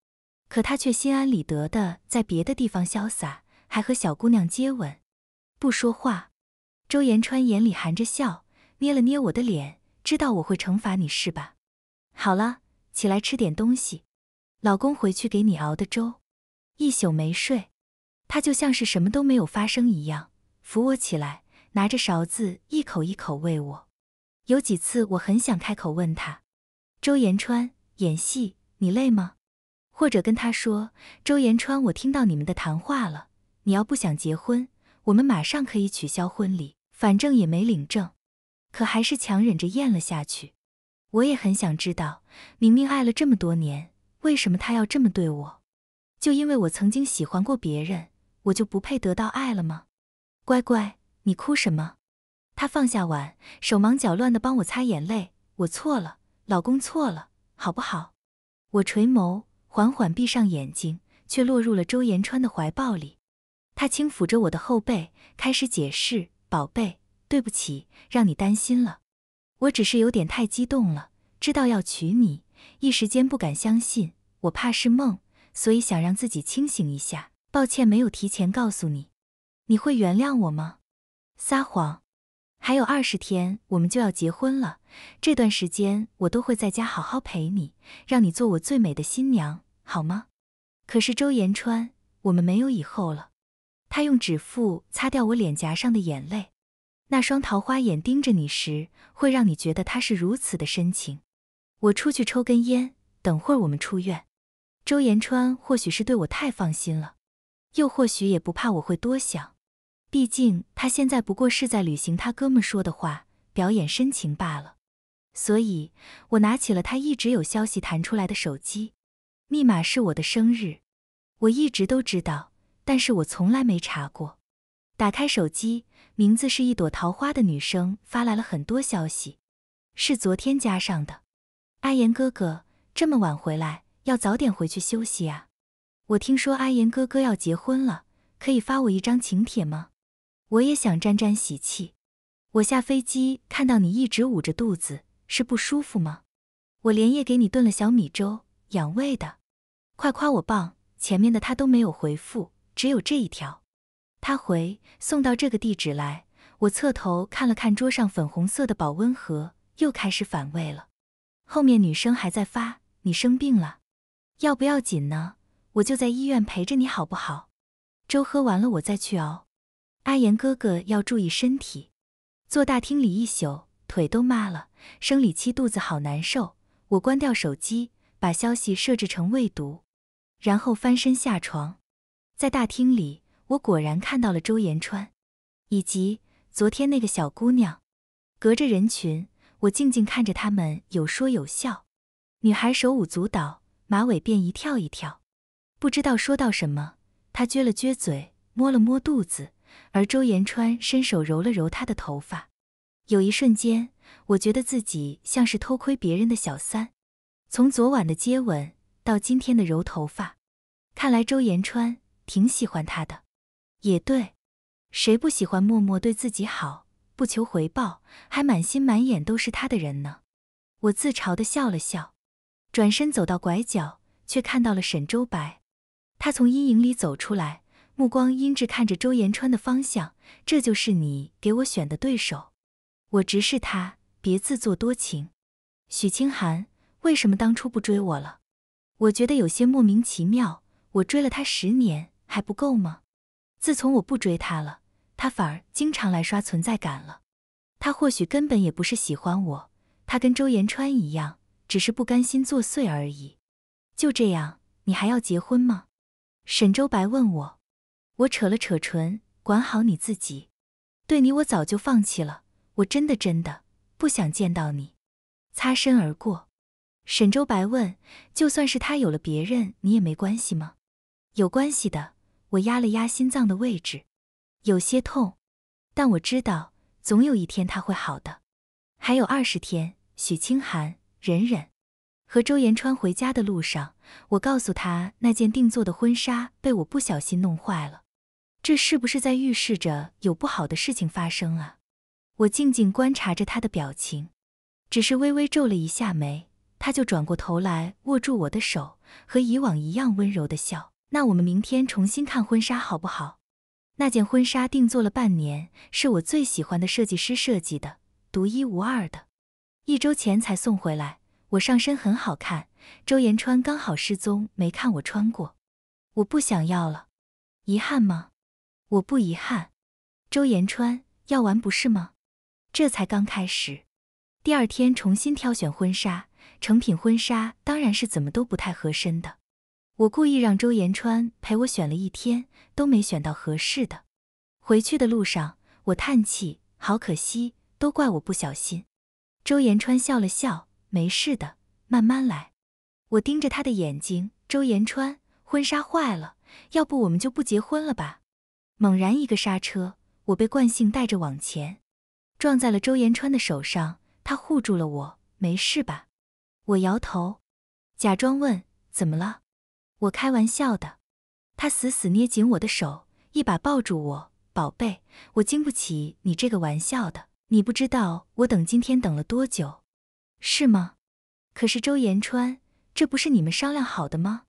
可他却心安理得的在别的地方潇洒，还和小姑娘接吻，不说话。周延川眼里含着笑，捏了捏我的脸，知道我会惩罚你是吧？好了，起来吃点东西。老公回去给你熬的粥，一宿没睡，他就像是什么都没有发生一样，扶我起来，拿着勺子一口一口喂我。有几次，我很想开口问他：“周延川，演戏你累吗？”或者跟他说：“周延川，我听到你们的谈话了，你要不想结婚，我们马上可以取消婚礼，反正也没领证。”可还是强忍着咽了下去。我也很想知道，明明爱了这么多年。为什么他要这么对我？就因为我曾经喜欢过别人，我就不配得到爱了吗？乖乖，你哭什么？他放下碗，手忙脚乱地帮我擦眼泪。我错了，老公错了，好不好？我垂眸，缓缓闭上眼睛，却落入了周延川的怀抱里。他轻抚着我的后背，开始解释：“宝贝，对不起，让你担心了。我只是有点太激动了，知道要娶你。”一时间不敢相信，我怕是梦，所以想让自己清醒一下。抱歉，没有提前告诉你，你会原谅我吗？撒谎！还有二十天，我们就要结婚了。这段时间我都会在家好好陪你，让你做我最美的新娘，好吗？可是周延川，我们没有以后了。他用指腹擦掉我脸颊上的眼泪，那双桃花眼盯着你时，会让你觉得他是如此的深情。我出去抽根烟，等会儿我们出院。周延川或许是对我太放心了，又或许也不怕我会多想，毕竟他现在不过是在履行他哥们说的话，表演深情罢了。所以，我拿起了他一直有消息弹出来的手机，密码是我的生日，我一直都知道，但是我从来没查过。打开手机，名字是一朵桃花的女生发来了很多消息，是昨天加上的。阿言哥哥这么晚回来，要早点回去休息啊！我听说阿言哥哥要结婚了，可以发我一张请帖吗？我也想沾沾喜气。我下飞机看到你一直捂着肚子，是不舒服吗？我连夜给你炖了小米粥，养胃的。快夸我棒！前面的他都没有回复，只有这一条。他回送到这个地址来。我侧头看了看桌上粉红色的保温盒，又开始反胃了。后面女生还在发，你生病了，要不要紧呢？我就在医院陪着你，好不好？粥喝完了，我再去熬。阿言哥哥要注意身体，坐大厅里一宿，腿都麻了。生理期肚子好难受。我关掉手机，把消息设置成未读，然后翻身下床。在大厅里，我果然看到了周延川，以及昨天那个小姑娘，隔着人群。我静静看着他们有说有笑，女孩手舞足蹈，马尾辫一跳一跳，不知道说到什么，她撅了撅嘴，摸了摸肚子，而周延川伸手揉了揉她的头发。有一瞬间，我觉得自己像是偷窥别人的小三，从昨晚的接吻到今天的揉头发，看来周延川挺喜欢她的。也对，谁不喜欢默默对自己好？不求回报，还满心满眼都是他的人呢。我自嘲地笑了笑，转身走到拐角，却看到了沈周白。他从阴影里走出来，目光阴鸷，看着周延川的方向。这就是你给我选的对手？我直视他，别自作多情。许清寒，为什么当初不追我了？我觉得有些莫名其妙。我追了他十年，还不够吗？自从我不追他了。他反而经常来刷存在感了，他或许根本也不是喜欢我，他跟周延川一样，只是不甘心作祟而已。就这样，你还要结婚吗？沈周白问我。我扯了扯唇，管好你自己。对你，我早就放弃了。我真的真的不想见到你，擦身而过。沈周白问，就算是他有了别人，你也没关系吗？有关系的。我压了压心脏的位置。有些痛，但我知道总有一天他会好的。还有二十天，许清寒，忍忍。和周延川回家的路上，我告诉他那件定做的婚纱被我不小心弄坏了。这是不是在预示着有不好的事情发生啊？我静静观察着他的表情，只是微微皱了一下眉，他就转过头来握住我的手，和以往一样温柔的笑。那我们明天重新看婚纱好不好？那件婚纱定做了半年，是我最喜欢的设计师设计的，独一无二的。一周前才送回来，我上身很好看。周延川刚好失踪，没看我穿过。我不想要了，遗憾吗？我不遗憾。周延川要完不是吗？这才刚开始。第二天重新挑选婚纱，成品婚纱当然是怎么都不太合身的。我故意让周延川陪我选了一天，都没选到合适的。回去的路上，我叹气，好可惜，都怪我不小心。周延川笑了笑，没事的，慢慢来。我盯着他的眼睛，周延川，婚纱坏了，要不我们就不结婚了吧？猛然一个刹车，我被惯性带着往前，撞在了周延川的手上，他护住了我，没事吧？我摇头，假装问，怎么了？我开玩笑的，他死死捏紧我的手，一把抱住我，宝贝，我经不起你这个玩笑的。你不知道我等今天等了多久，是吗？可是周延川，这不是你们商量好的吗？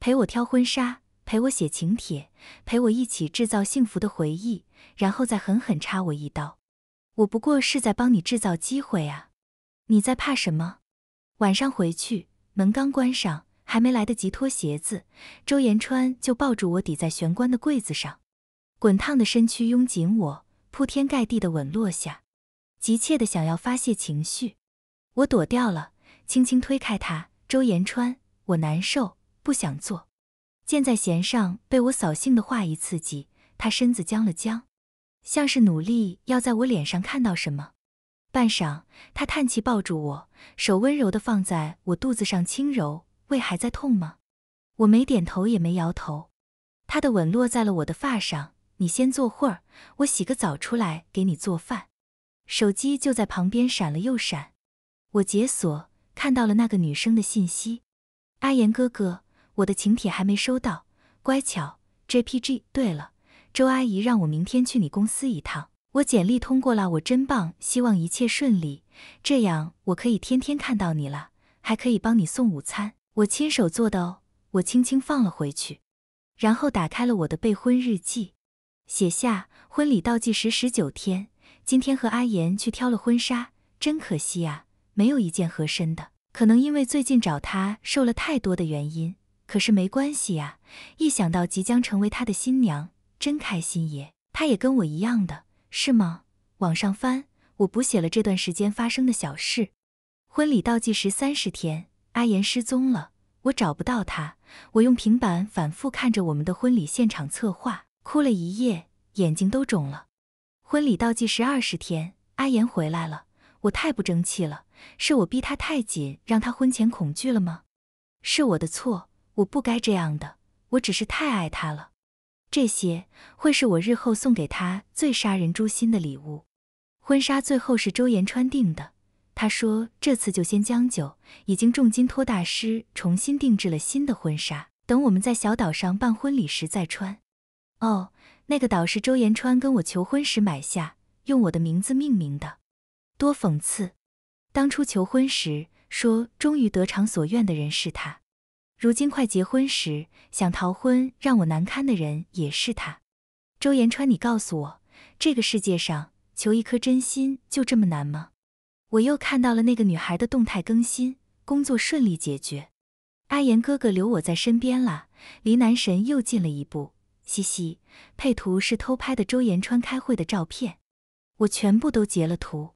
陪我挑婚纱，陪我写请帖，陪我一起制造幸福的回忆，然后再狠狠插我一刀。我不过是在帮你制造机会啊，你在怕什么？晚上回去，门刚关上。还没来得及脱鞋子，周延川就抱住我，抵在玄关的柜子上，滚烫的身躯拥紧我，铺天盖地的吻落下，急切的想要发泄情绪。我躲掉了，轻轻推开他。周延川，我难受，不想做。箭在弦上，被我扫兴的话一刺激，他身子僵了僵，像是努力要在我脸上看到什么。半晌，他叹气，抱住我，手温柔的放在我肚子上，轻柔。胃还在痛吗？我没点头也没摇头，他的吻落在了我的发上。你先坐会儿，我洗个澡出来给你做饭。手机就在旁边闪了又闪，我解锁看到了那个女生的信息。阿言哥哥，我的请帖还没收到，乖巧 JPG。对了，周阿姨让我明天去你公司一趟，我简历通过了，我真棒，希望一切顺利，这样我可以天天看到你了，还可以帮你送午餐。我亲手做的哦，我轻轻放了回去，然后打开了我的备婚日记，写下婚礼倒计时十九天，今天和阿言去挑了婚纱，真可惜啊，没有一件合身的，可能因为最近找他瘦了太多的原因，可是没关系呀，一想到即将成为他的新娘，真开心耶。他也跟我一样的，是吗？往上翻，我补写了这段时间发生的小事，婚礼倒计时三十天。阿言失踪了，我找不到他。我用平板反复看着我们的婚礼现场策划，哭了一夜，眼睛都肿了。婚礼倒计时二十天，阿言回来了，我太不争气了，是我逼他太紧，让他婚前恐惧了吗？是我的错，我不该这样的，我只是太爱他了。这些会是我日后送给他最杀人诛心的礼物。婚纱最后是周延川定的。他说：“这次就先将就，已经重金托大师重新定制了新的婚纱，等我们在小岛上办婚礼时再穿。”哦，那个岛是周延川跟我求婚时买下，用我的名字命名的。多讽刺！当初求婚时说终于得偿所愿的人是他，如今快结婚时想逃婚让我难堪的人也是他。周延川，你告诉我，这个世界上求一颗真心就这么难吗？我又看到了那个女孩的动态更新，工作顺利解决，阿言哥哥留我在身边了，离男神又近了一步，嘻嘻。配图是偷拍的周延川开会的照片，我全部都截了图，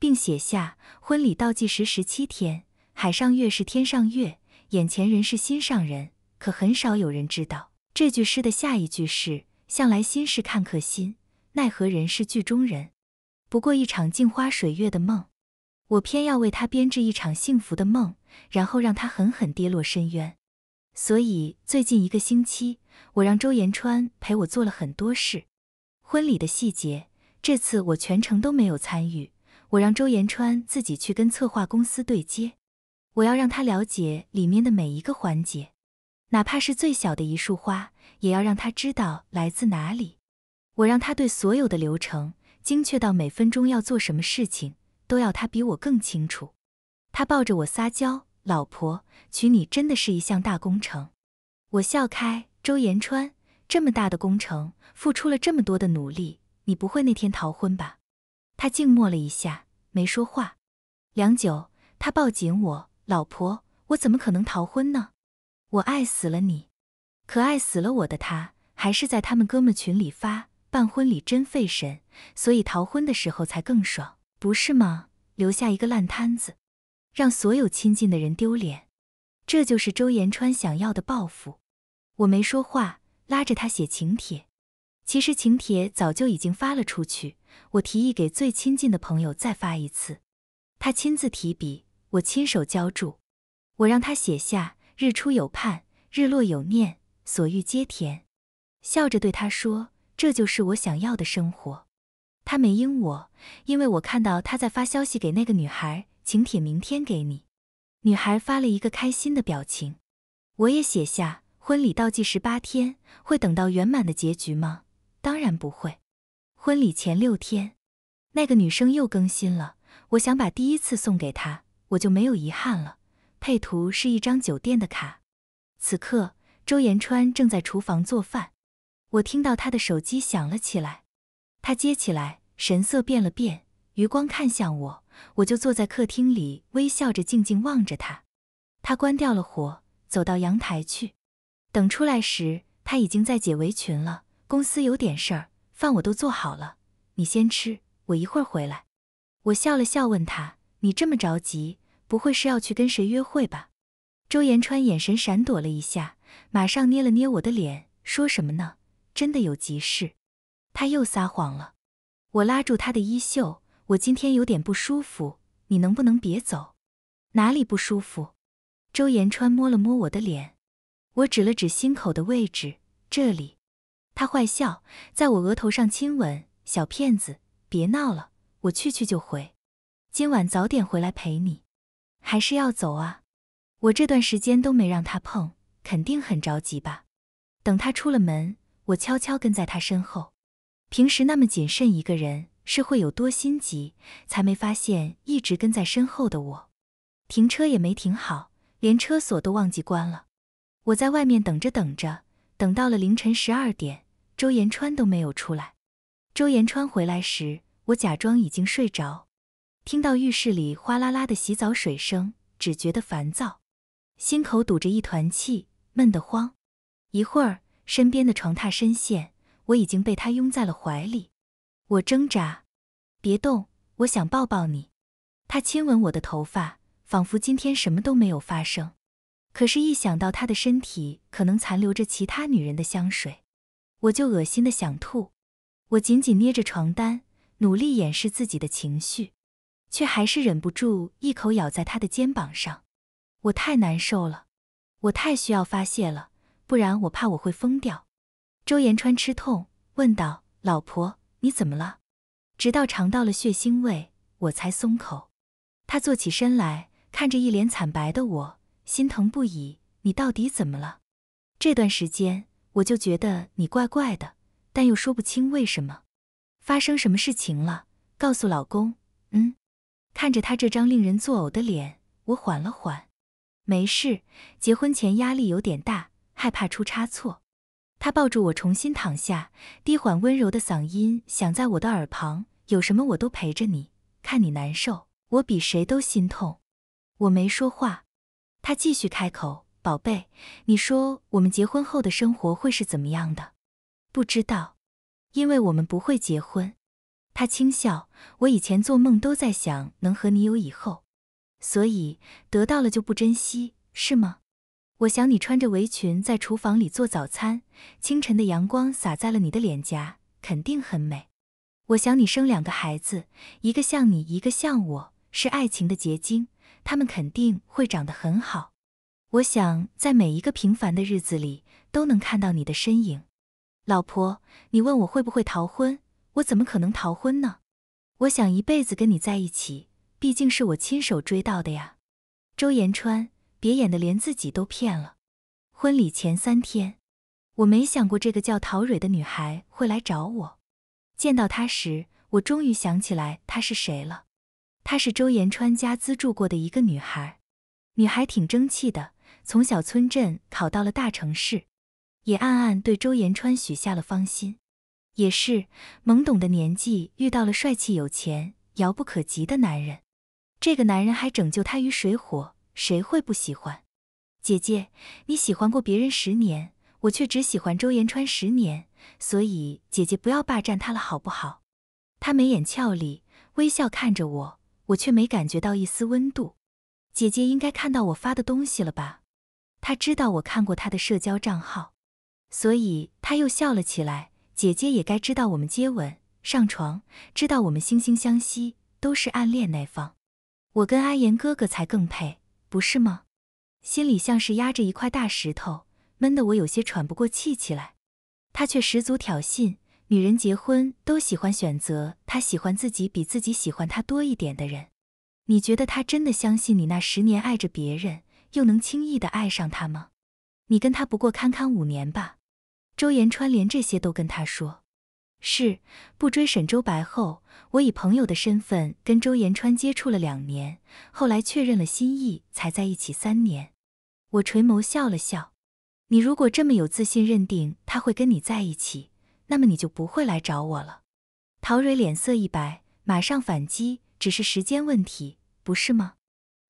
并写下婚礼倒计时十七天，海上月是天上月，眼前人是心上人。可很少有人知道，这句诗的下一句是：向来心是看客心，奈何人是剧中人。不过一场镜花水月的梦。我偏要为他编织一场幸福的梦，然后让他狠狠跌落深渊。所以最近一个星期，我让周延川陪我做了很多事。婚礼的细节，这次我全程都没有参与，我让周延川自己去跟策划公司对接。我要让他了解里面的每一个环节，哪怕是最小的一束花，也要让他知道来自哪里。我让他对所有的流程精确到每分钟要做什么事情。都要他比我更清楚。他抱着我撒娇：“老婆，娶你真的是一项大工程。”我笑开：“周延川，这么大的工程，付出了这么多的努力，你不会那天逃婚吧？”他静默了一下，没说话。良久，他抱紧我：“老婆，我怎么可能逃婚呢？我爱死了你，可爱死了我的他。”还是在他们哥们群里发：“办婚礼真费神，所以逃婚的时候才更爽。”不是吗？留下一个烂摊子，让所有亲近的人丢脸，这就是周延川想要的报复。我没说话，拉着他写请帖。其实请帖早就已经发了出去，我提议给最亲近的朋友再发一次。他亲自提笔，我亲手浇筑。我让他写下“日出有盼，日落有念，所欲皆甜”，笑着对他说：“这就是我想要的生活。”他没应我，因为我看到他在发消息给那个女孩，请帖明天给你。女孩发了一个开心的表情，我也写下婚礼倒计时八天，会等到圆满的结局吗？当然不会。婚礼前六天，那个女生又更新了，我想把第一次送给她，我就没有遗憾了。配图是一张酒店的卡。此刻，周延川正在厨房做饭，我听到他的手机响了起来。他接起来，神色变了变，余光看向我。我就坐在客厅里，微笑着静静望着他。他关掉了火，走到阳台去。等出来时，他已经在解围裙了。公司有点事儿，饭我都做好了，你先吃，我一会儿回来。我笑了笑，问他：“你这么着急，不会是要去跟谁约会吧？”周延川眼神闪躲了一下，马上捏了捏我的脸，说什么呢？真的有急事。他又撒谎了，我拉住他的衣袖。我今天有点不舒服，你能不能别走？哪里不舒服？周延川摸了摸我的脸，我指了指心口的位置，这里。他坏笑，在我额头上亲吻。小骗子，别闹了，我去去就回，今晚早点回来陪你。还是要走啊？我这段时间都没让他碰，肯定很着急吧？等他出了门，我悄悄跟在他身后。平时那么谨慎一个人，是会有多心急，才没发现一直跟在身后的我。停车也没停好，连车锁都忘记关了。我在外面等着等着，等到了凌晨十二点，周延川都没有出来。周延川回来时，我假装已经睡着，听到浴室里哗啦啦的洗澡水声，只觉得烦躁，心口堵着一团气，闷得慌。一会儿，身边的床榻深陷。我已经被他拥在了怀里，我挣扎，别动，我想抱抱你。他亲吻我的头发，仿佛今天什么都没有发生。可是，一想到他的身体可能残留着其他女人的香水，我就恶心的想吐。我紧紧捏着床单，努力掩饰自己的情绪，却还是忍不住一口咬在他的肩膀上。我太难受了，我太需要发泄了，不然我怕我会疯掉。周延川吃痛，问道：“老婆，你怎么了？”直到尝到了血腥味，我才松口。他坐起身来，看着一脸惨白的我，心疼不已：“你到底怎么了？这段时间我就觉得你怪怪的，但又说不清为什么。发生什么事情了？告诉老公。”嗯，看着他这张令人作呕的脸，我缓了缓：“没事，结婚前压力有点大，害怕出差错。”他抱住我，重新躺下，低缓温柔的嗓音响在我的耳旁：“有什么我都陪着你，看你难受，我比谁都心痛。”我没说话，他继续开口：“宝贝，你说我们结婚后的生活会是怎么样的？”“不知道，因为我们不会结婚。”他轻笑：“我以前做梦都在想能和你有以后，所以得到了就不珍惜，是吗？”我想你穿着围裙在厨房里做早餐，清晨的阳光洒在了你的脸颊，肯定很美。我想你生两个孩子，一个像你，一个像我，是爱情的结晶，他们肯定会长得很好。我想在每一个平凡的日子里都能看到你的身影，老婆，你问我会不会逃婚，我怎么可能逃婚呢？我想一辈子跟你在一起，毕竟是我亲手追到的呀，周延川。别演的连自己都骗了。婚礼前三天，我没想过这个叫陶蕊的女孩会来找我。见到她时，我终于想起来她是谁了。她是周延川家资助过的一个女孩，女孩挺争气的，从小村镇考到了大城市，也暗暗对周延川许下了芳心。也是懵懂的年纪遇到了帅气有钱、遥不可及的男人，这个男人还拯救她于水火。谁会不喜欢？姐姐，你喜欢过别人十年，我却只喜欢周延川十年，所以姐姐不要霸占他了，好不好？他眉眼俏丽，微笑看着我，我却没感觉到一丝温度。姐姐应该看到我发的东西了吧？他知道我看过他的社交账号，所以他又笑了起来。姐姐也该知道我们接吻、上床，知道我们惺惺相惜，都是暗恋那方。我跟阿言哥哥才更配。不是吗？心里像是压着一块大石头，闷得我有些喘不过气起来。他却十足挑衅，女人结婚都喜欢选择她喜欢自己比自己喜欢她多一点的人。你觉得他真的相信你那十年爱着别人，又能轻易的爱上他吗？你跟他不过堪堪五年吧。周延川连这些都跟他说。是，不追沈周白后，我以朋友的身份跟周延川接触了两年，后来确认了心意才在一起三年。我垂眸笑了笑，你如果这么有自信认定他会跟你在一起，那么你就不会来找我了。陶蕊脸色一白，马上反击，只是时间问题，不是吗？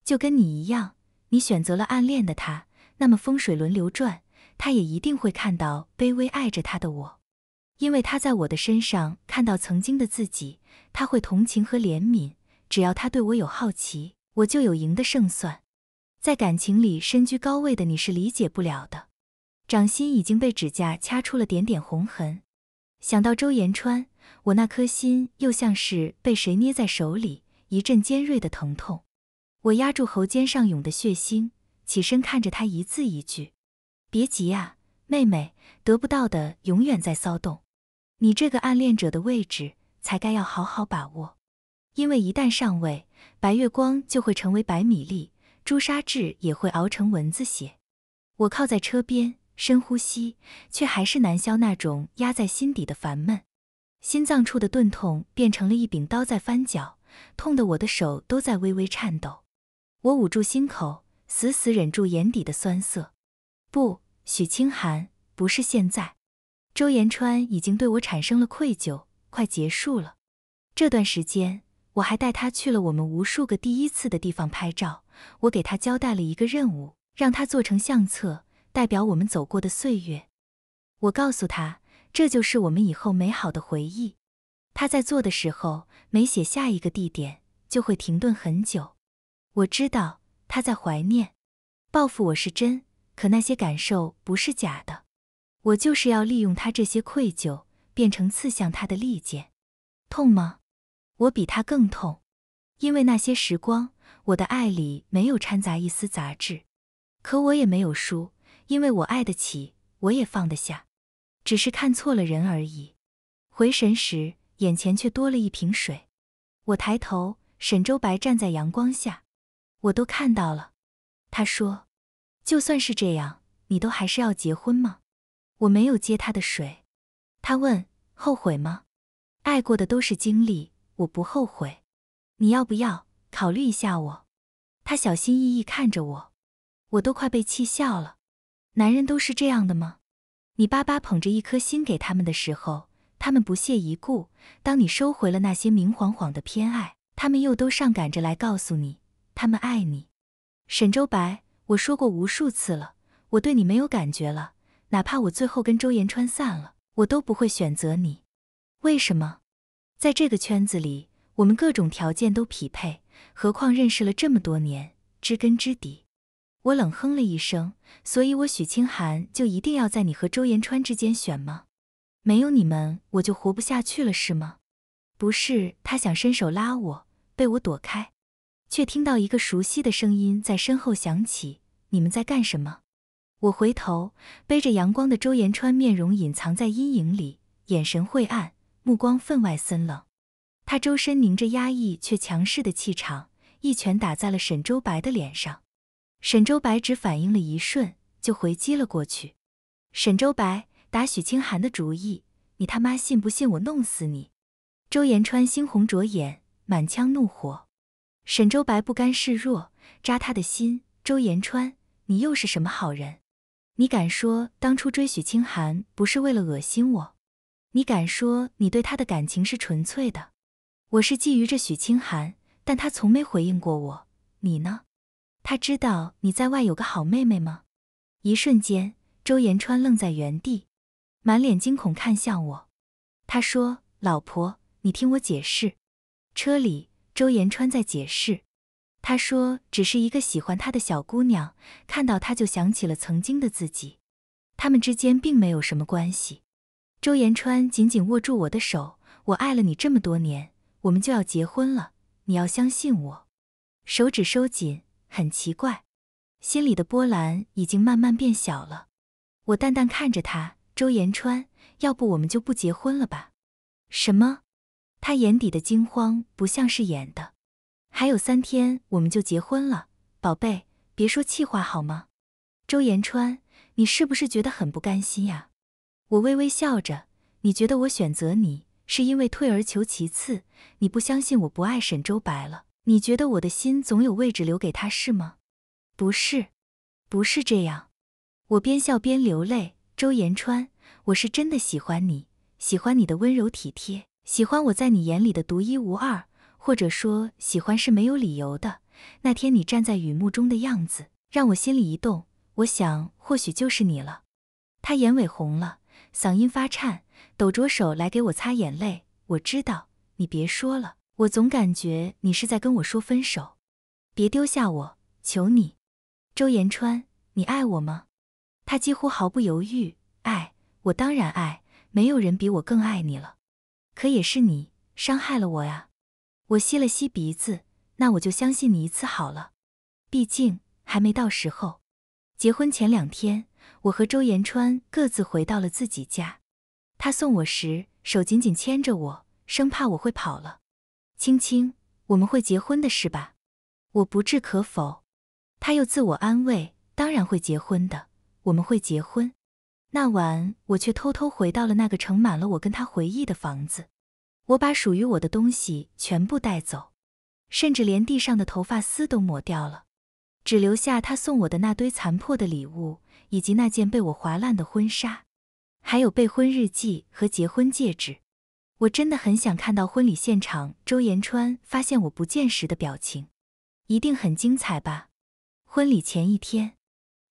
就跟你一样，你选择了暗恋的他，那么风水轮流转，他也一定会看到卑微爱着他的我。因为他在我的身上看到曾经的自己，他会同情和怜悯。只要他对我有好奇，我就有赢的胜算。在感情里身居高位的你是理解不了的。掌心已经被指甲掐出了点点红痕，想到周延川，我那颗心又像是被谁捏在手里，一阵尖锐的疼痛。我压住喉尖上涌的血腥，起身看着他，一字一句：“别急啊，妹妹，得不到的永远在骚动。”你这个暗恋者的位置，才该要好好把握，因为一旦上位，白月光就会成为白米粒，朱砂痣也会熬成蚊子血。我靠在车边，深呼吸，却还是难消那种压在心底的烦闷，心脏处的钝痛变成了一柄刀在翻搅，痛得我的手都在微微颤抖。我捂住心口，死死忍住眼底的酸涩。不，许清寒，不是现在。周延川已经对我产生了愧疚，快结束了。这段时间，我还带他去了我们无数个第一次的地方拍照。我给他交代了一个任务，让他做成相册，代表我们走过的岁月。我告诉他，这就是我们以后美好的回忆。他在做的时候，每写下一个地点，就会停顿很久。我知道他在怀念。报复我是真，可那些感受不是假的。我就是要利用他这些愧疚，变成刺向他的利剑。痛吗？我比他更痛，因为那些时光，我的爱里没有掺杂一丝杂质。可我也没有输，因为我爱得起，我也放得下，只是看错了人而已。回神时，眼前却多了一瓶水。我抬头，沈周白站在阳光下。我都看到了。他说：“就算是这样，你都还是要结婚吗？”我没有接他的水，他问：“后悔吗？”爱过的都是经历，我不后悔。你要不要考虑一下我？他小心翼翼看着我，我都快被气笑了。男人都是这样的吗？你巴巴捧着一颗心给他们的时候，他们不屑一顾；当你收回了那些明晃晃的偏爱，他们又都上赶着来告诉你他们爱你。沈周白，我说过无数次了，我对你没有感觉了。哪怕我最后跟周延川散了，我都不会选择你。为什么？在这个圈子里，我们各种条件都匹配，何况认识了这么多年，知根知底。我冷哼了一声。所以，我许清寒就一定要在你和周延川之间选吗？没有你们，我就活不下去了，是吗？不是。他想伸手拉我，被我躲开，却听到一个熟悉的声音在身后响起：“你们在干什么？”我回头，背着阳光的周延川面容隐藏在阴影里，眼神晦暗，目光分外森冷。他周身凝着压抑却强势的气场，一拳打在了沈周白的脸上。沈周白只反应了一瞬，就回击了过去。沈周白打许清寒的主意，你他妈信不信我弄死你？周延川猩红着眼，满腔怒火。沈周白不甘示弱，扎他的心。周延川，你又是什么好人？你敢说当初追许清寒不是为了恶心我？你敢说你对他的感情是纯粹的？我是觊觎着许清寒，但他从没回应过我。你呢？他知道你在外有个好妹妹吗？一瞬间，周延川愣在原地，满脸惊恐看向我。他说：“老婆，你听我解释。”车里，周延川在解释。他说，只是一个喜欢他的小姑娘，看到他就想起了曾经的自己，他们之间并没有什么关系。周延川紧紧握住我的手，我爱了你这么多年，我们就要结婚了，你要相信我。手指收紧，很奇怪，心里的波澜已经慢慢变小了。我淡淡看着他，周延川，要不我们就不结婚了吧？什么？他眼底的惊慌不像是演的。还有三天我们就结婚了，宝贝，别说气话好吗？周延川，你是不是觉得很不甘心呀？我微微笑着，你觉得我选择你是因为退而求其次？你不相信我不爱沈周白了？你觉得我的心总有位置留给他是吗？不是，不是这样。我边笑边流泪。周延川，我是真的喜欢你，喜欢你的温柔体贴，喜欢我在你眼里的独一无二。或者说喜欢是没有理由的。那天你站在雨幕中的样子，让我心里一动。我想，或许就是你了。他眼尾红了，嗓音发颤，抖着手来给我擦眼泪。我知道，你别说了。我总感觉你是在跟我说分手。别丢下我，求你。周延川，你爱我吗？他几乎毫不犹豫，爱，我当然爱。没有人比我更爱你了。可也是你伤害了我呀。我吸了吸鼻子，那我就相信你一次好了，毕竟还没到时候。结婚前两天，我和周延川各自回到了自己家。他送我时，手紧紧牵着我，生怕我会跑了。青青，我们会结婚的是吧？我不置可否。他又自我安慰，当然会结婚的，我们会结婚。那晚，我却偷偷回到了那个盛满了我跟他回忆的房子。我把属于我的东西全部带走，甚至连地上的头发丝都抹掉了，只留下他送我的那堆残破的礼物，以及那件被我划烂的婚纱，还有备婚日记和结婚戒指。我真的很想看到婚礼现场，周延川发现我不见时的表情，一定很精彩吧？婚礼前一天，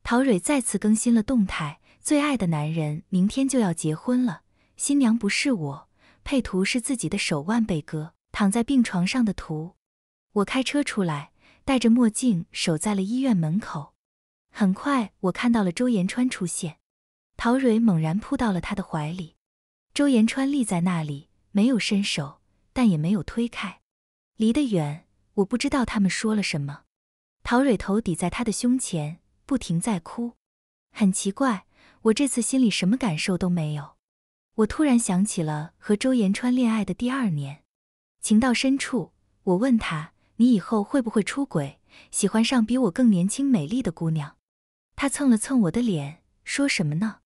陶蕊再次更新了动态：最爱的男人明天就要结婚了，新娘不是我。配图是自己的手腕被割，躺在病床上的图。我开车出来，戴着墨镜守在了医院门口。很快，我看到了周延川出现，陶蕊猛然扑到了他的怀里。周延川立在那里，没有伸手，但也没有推开。离得远，我不知道他们说了什么。陶蕊头抵在他的胸前，不停在哭。很奇怪，我这次心里什么感受都没有。我突然想起了和周延川恋爱的第二年，情到深处，我问他：“你以后会不会出轨，喜欢上比我更年轻美丽的姑娘？”他蹭了蹭我的脸，说什么呢？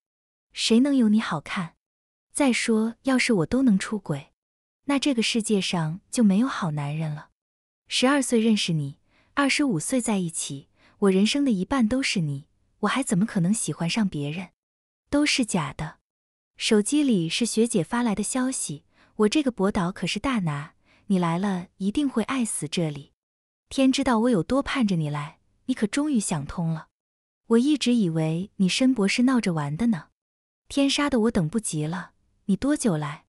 谁能有你好看？再说，要是我都能出轨，那这个世界上就没有好男人了。十二岁认识你，二十五岁在一起，我人生的一半都是你，我还怎么可能喜欢上别人？都是假的。手机里是学姐发来的消息，我这个博导可是大拿，你来了一定会爱死这里。天知道我有多盼着你来，你可终于想通了。我一直以为你申博士闹着玩的呢。天杀的，我等不及了。你多久来？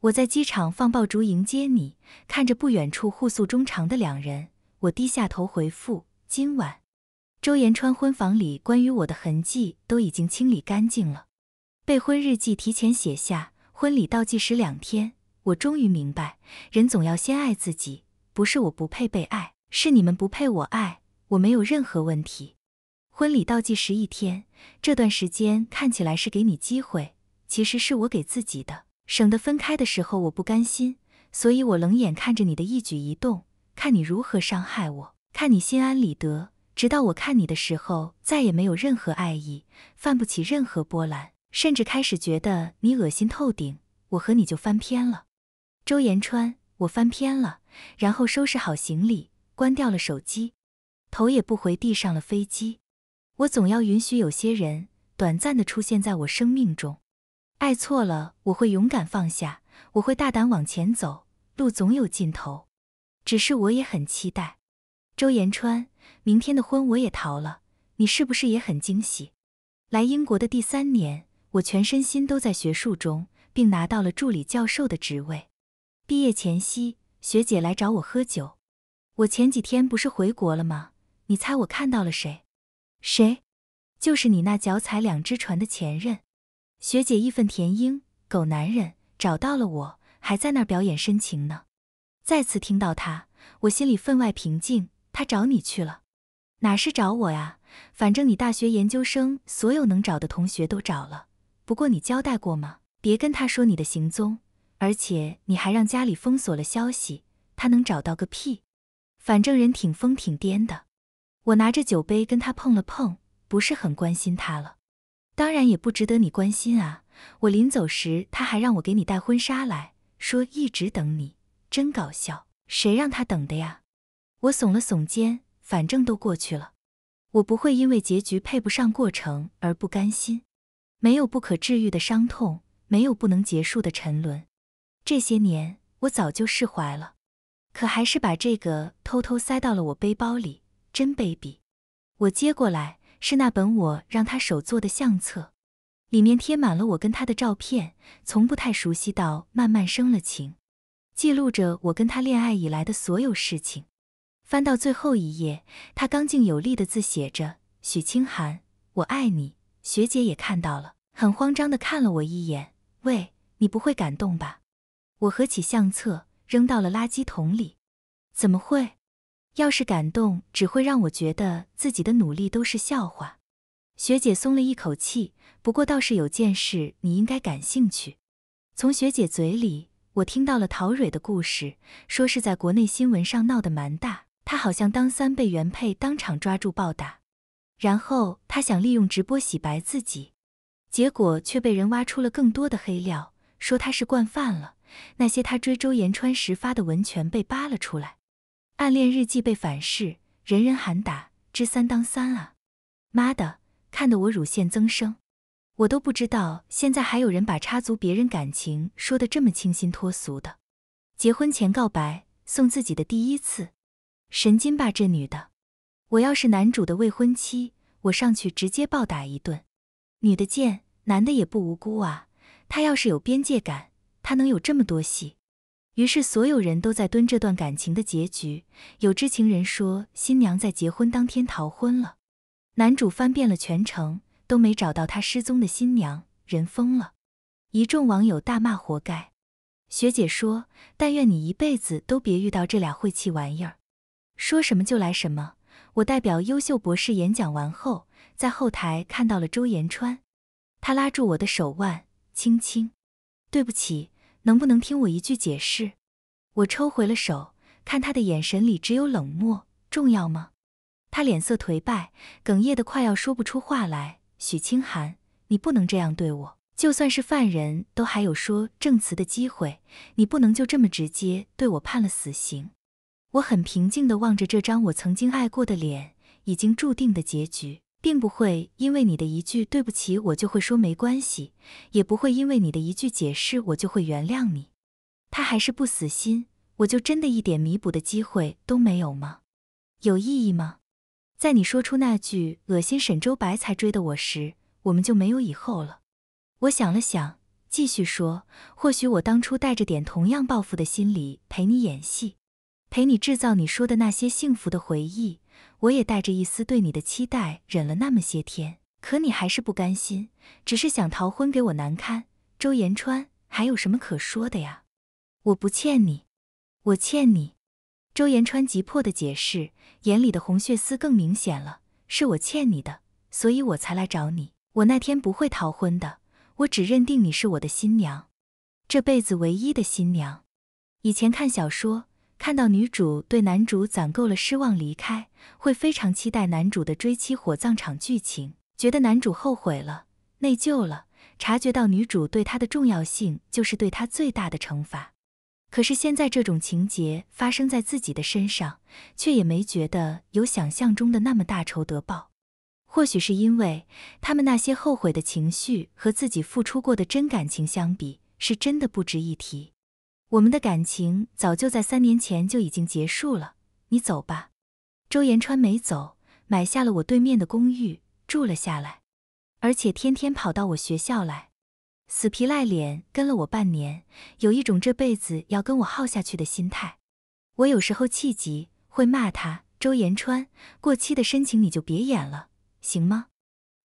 我在机场放爆竹迎接你。看着不远处互诉衷肠的两人，我低下头回复：今晚。周延川婚房里关于我的痕迹都已经清理干净了。备婚日记提前写下婚礼倒计时两天，我终于明白，人总要先爱自己，不是我不配被爱，是你们不配我爱，我没有任何问题。婚礼倒计时一天，这段时间看起来是给你机会，其实是我给自己的，省得分开的时候我不甘心，所以我冷眼看着你的一举一动，看你如何伤害我，看你心安理得，直到我看你的时候再也没有任何爱意，泛不起任何波澜。甚至开始觉得你恶心透顶，我和你就翻篇了。周延川，我翻篇了。然后收拾好行李，关掉了手机，头也不回地上了飞机。我总要允许有些人短暂的出现在我生命中。爱错了，我会勇敢放下，我会大胆往前走，路总有尽头。只是我也很期待。周延川，明天的婚我也逃了，你是不是也很惊喜？来英国的第三年。我全身心都在学术中，并拿到了助理教授的职位。毕业前夕，学姐来找我喝酒。我前几天不是回国了吗？你猜我看到了谁？谁？就是你那脚踩两只船的前任。学姐义愤填膺：“狗男人找到了我，还在那儿表演深情呢。”再次听到他，我心里分外平静。他找你去了？哪是找我呀？反正你大学研究生所有能找的同学都找了。不过你交代过吗？别跟他说你的行踪，而且你还让家里封锁了消息，他能找到个屁。反正人挺疯挺癫的。我拿着酒杯跟他碰了碰，不是很关心他了，当然也不值得你关心啊。我临走时他还让我给你带婚纱来，说一直等你，真搞笑，谁让他等的呀？我耸了耸肩，反正都过去了，我不会因为结局配不上过程而不甘心。没有不可治愈的伤痛，没有不能结束的沉沦。这些年我早就释怀了，可还是把这个偷偷塞到了我背包里，真卑鄙！我接过来，是那本我让他手做的相册，里面贴满了我跟他的照片，从不太熟悉到慢慢生了情，记录着我跟他恋爱以来的所有事情。翻到最后一页，他刚劲有力的字写着：“许清寒，我爱你。”学姐也看到了，很慌张的看了我一眼。喂，你不会感动吧？我合起相册，扔到了垃圾桶里。怎么会？要是感动，只会让我觉得自己的努力都是笑话。学姐松了一口气。不过，倒是有件事你应该感兴趣。从学姐嘴里，我听到了陶蕊的故事，说是在国内新闻上闹得蛮大。她好像当三被原配当场抓住暴打。然后他想利用直播洗白自己，结果却被人挖出了更多的黑料，说他是惯犯了。那些他追周延川时发的文全被扒了出来，暗恋日记被反噬，人人喊打，知三当三啊！妈的，看得我乳腺增生。我都不知道现在还有人把插足别人感情说得这么清新脱俗的。结婚前告白，送自己的第一次，神经吧这女的。我要是男主的未婚妻，我上去直接暴打一顿。女的贱，男的也不无辜啊。他要是有边界感，他能有这么多戏？于是所有人都在蹲这段感情的结局。有知情人说，新娘在结婚当天逃婚了。男主翻遍了全城都没找到他失踪的新娘，人疯了。一众网友大骂活该。学姐说，但愿你一辈子都别遇到这俩晦气玩意儿，说什么就来什么。我代表优秀博士演讲完后，在后台看到了周延川，他拉住我的手腕，轻轻：“对不起，能不能听我一句解释？”我抽回了手，看他的眼神里只有冷漠。重要吗？他脸色颓败，哽咽的快要说不出话来。许清寒，你不能这样对我！就算是犯人都还有说证词的机会，你不能就这么直接对我判了死刑！我很平静地望着这张我曾经爱过的脸，已经注定的结局，并不会因为你的一句对不起，我就会说没关系；也不会因为你的一句解释，我就会原谅你。他还是不死心，我就真的一点弥补的机会都没有吗？有意义吗？在你说出那句恶心沈周白才追的我时，我们就没有以后了。我想了想，继续说：或许我当初带着点同样报复的心理陪你演戏。陪你制造你说的那些幸福的回忆，我也带着一丝对你的期待忍了那么些天，可你还是不甘心，只是想逃婚给我难堪。周延川，还有什么可说的呀？我不欠你，我欠你。周延川急迫的解释，眼里的红血丝更明显了，是我欠你的，所以我才来找你。我那天不会逃婚的，我只认定你是我的新娘，这辈子唯一的新娘。以前看小说。看到女主对男主攒够了失望离开，会非常期待男主的追妻火葬场剧情，觉得男主后悔了、内疚了，察觉到女主对他的重要性就是对他最大的惩罚。可是现在这种情节发生在自己的身上，却也没觉得有想象中的那么大仇得报。或许是因为他们那些后悔的情绪和自己付出过的真感情相比，是真的不值一提。我们的感情早就在三年前就已经结束了，你走吧。周延川没走，买下了我对面的公寓住了下来，而且天天跑到我学校来，死皮赖脸跟了我半年，有一种这辈子要跟我耗下去的心态。我有时候气急会骂他：“周延川，过期的深情你就别演了，行吗？”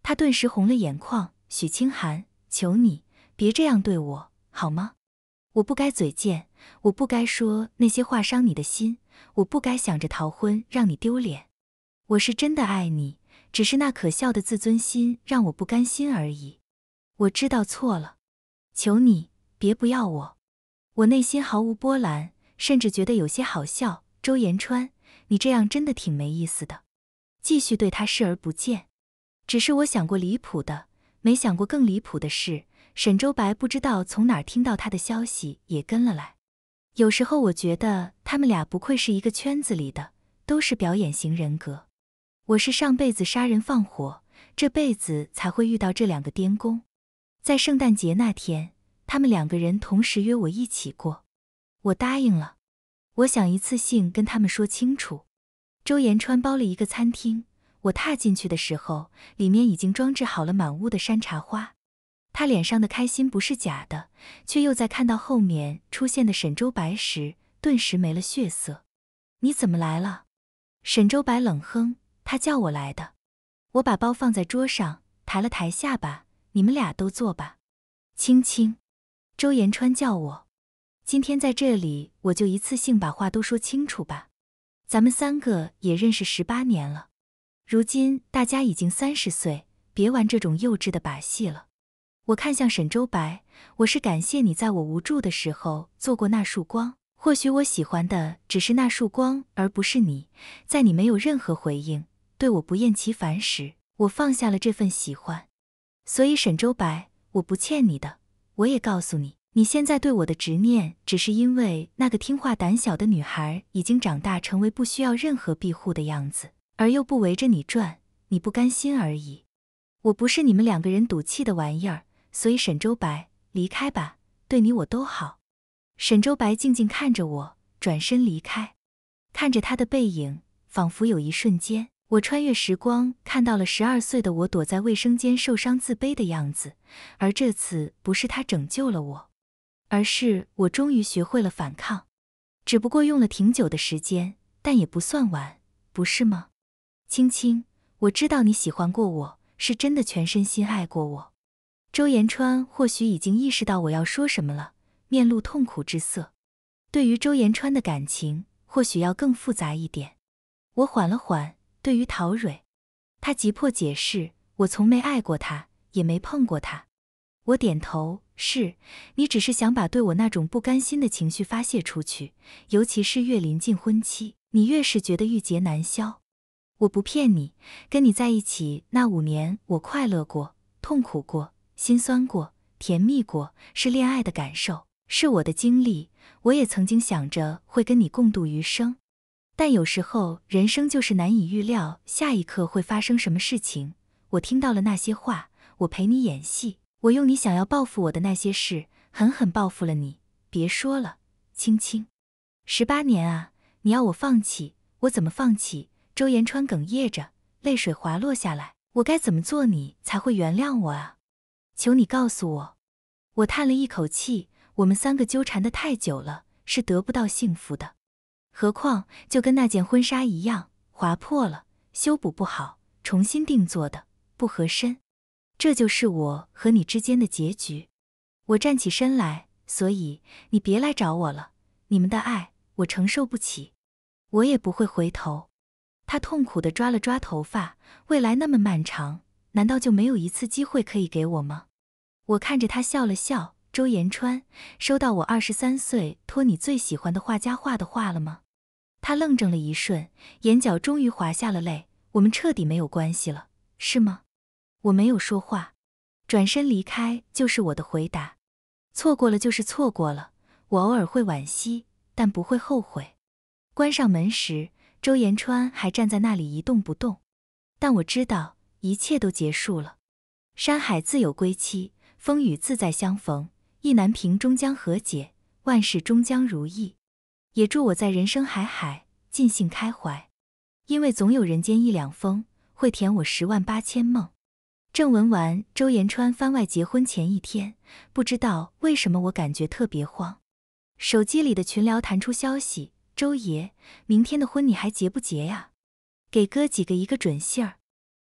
他顿时红了眼眶：“许清寒，求你别这样对我，好吗？”我不该嘴贱，我不该说那些话伤你的心，我不该想着逃婚让你丢脸。我是真的爱你，只是那可笑的自尊心让我不甘心而已。我知道错了，求你别不要我。我内心毫无波澜，甚至觉得有些好笑。周延川，你这样真的挺没意思的。继续对他视而不见，只是我想过离谱的，没想过更离谱的事。沈周白不知道从哪听到他的消息，也跟了来。有时候我觉得他们俩不愧是一个圈子里的，都是表演型人格。我是上辈子杀人放火，这辈子才会遇到这两个癫公。在圣诞节那天，他们两个人同时约我一起过，我答应了。我想一次性跟他们说清楚。周延川包了一个餐厅，我踏进去的时候，里面已经装置好了满屋的山茶花。他脸上的开心不是假的，却又在看到后面出现的沈周白时，顿时没了血色。你怎么来了？沈周白冷哼，他叫我来的。我把包放在桌上，抬了抬下巴，你们俩都坐吧。青青，周延川叫我，今天在这里，我就一次性把话都说清楚吧。咱们三个也认识十八年了，如今大家已经三十岁，别玩这种幼稚的把戏了。我看向沈周白，我是感谢你在我无助的时候做过那束光。或许我喜欢的只是那束光，而不是你。在你没有任何回应，对我不厌其烦时，我放下了这份喜欢。所以沈周白，我不欠你的。我也告诉你，你现在对我的执念，只是因为那个听话胆小的女孩已经长大，成为不需要任何庇护的样子，而又不围着你转，你不甘心而已。我不是你们两个人赌气的玩意儿。所以，沈周白，离开吧，对你我都好。沈周白静静看着我，转身离开。看着他的背影，仿佛有一瞬间，我穿越时光，看到了十二岁的我躲在卫生间受伤自卑的样子。而这次，不是他拯救了我，而是我终于学会了反抗，只不过用了挺久的时间，但也不算晚，不是吗？青青，我知道你喜欢过我，是真的全身心爱过我。周延川或许已经意识到我要说什么了，面露痛苦之色。对于周延川的感情，或许要更复杂一点。我缓了缓，对于陶蕊，他急迫解释：“我从没爱过他，也没碰过他。”我点头：“是，你只是想把对我那种不甘心的情绪发泄出去。尤其是越临近婚期，你越是觉得郁结难消。”我不骗你，跟你在一起那五年，我快乐过，痛苦过。心酸过，甜蜜过，是恋爱的感受，是我的经历。我也曾经想着会跟你共度余生，但有时候人生就是难以预料，下一刻会发生什么事情。我听到了那些话，我陪你演戏，我用你想要报复我的那些事，狠狠报复了你。别说了，青青，十八年啊，你要我放弃，我怎么放弃？周延川哽咽着，泪水滑落下来，我该怎么做你才会原谅我啊？求你告诉我，我叹了一口气，我们三个纠缠的太久了，是得不到幸福的。何况就跟那件婚纱一样，划破了，修补不好，重新定做的不合身，这就是我和你之间的结局。我站起身来，所以你别来找我了。你们的爱我承受不起，我也不会回头。他痛苦的抓了抓头发，未来那么漫长，难道就没有一次机会可以给我吗？我看着他笑了笑。周延川，收到我二十三岁托你最喜欢的画家画的画了吗？他愣怔了一瞬，眼角终于滑下了泪。我们彻底没有关系了，是吗？我没有说话，转身离开就是我的回答。错过了就是错过了，我偶尔会惋惜，但不会后悔。关上门时，周延川还站在那里一动不动，但我知道一切都结束了。山海自有归期。风雨自在相逢，意难平终将和解，万事终将如意。也祝我在人生海海尽兴开怀，因为总有人间一两风，会甜我十万八千梦。正文完。周延川番外：结婚前一天，不知道为什么我感觉特别慌。手机里的群聊弹出消息：“周爷，明天的婚你还结不结呀？给哥几个一个准信儿。”“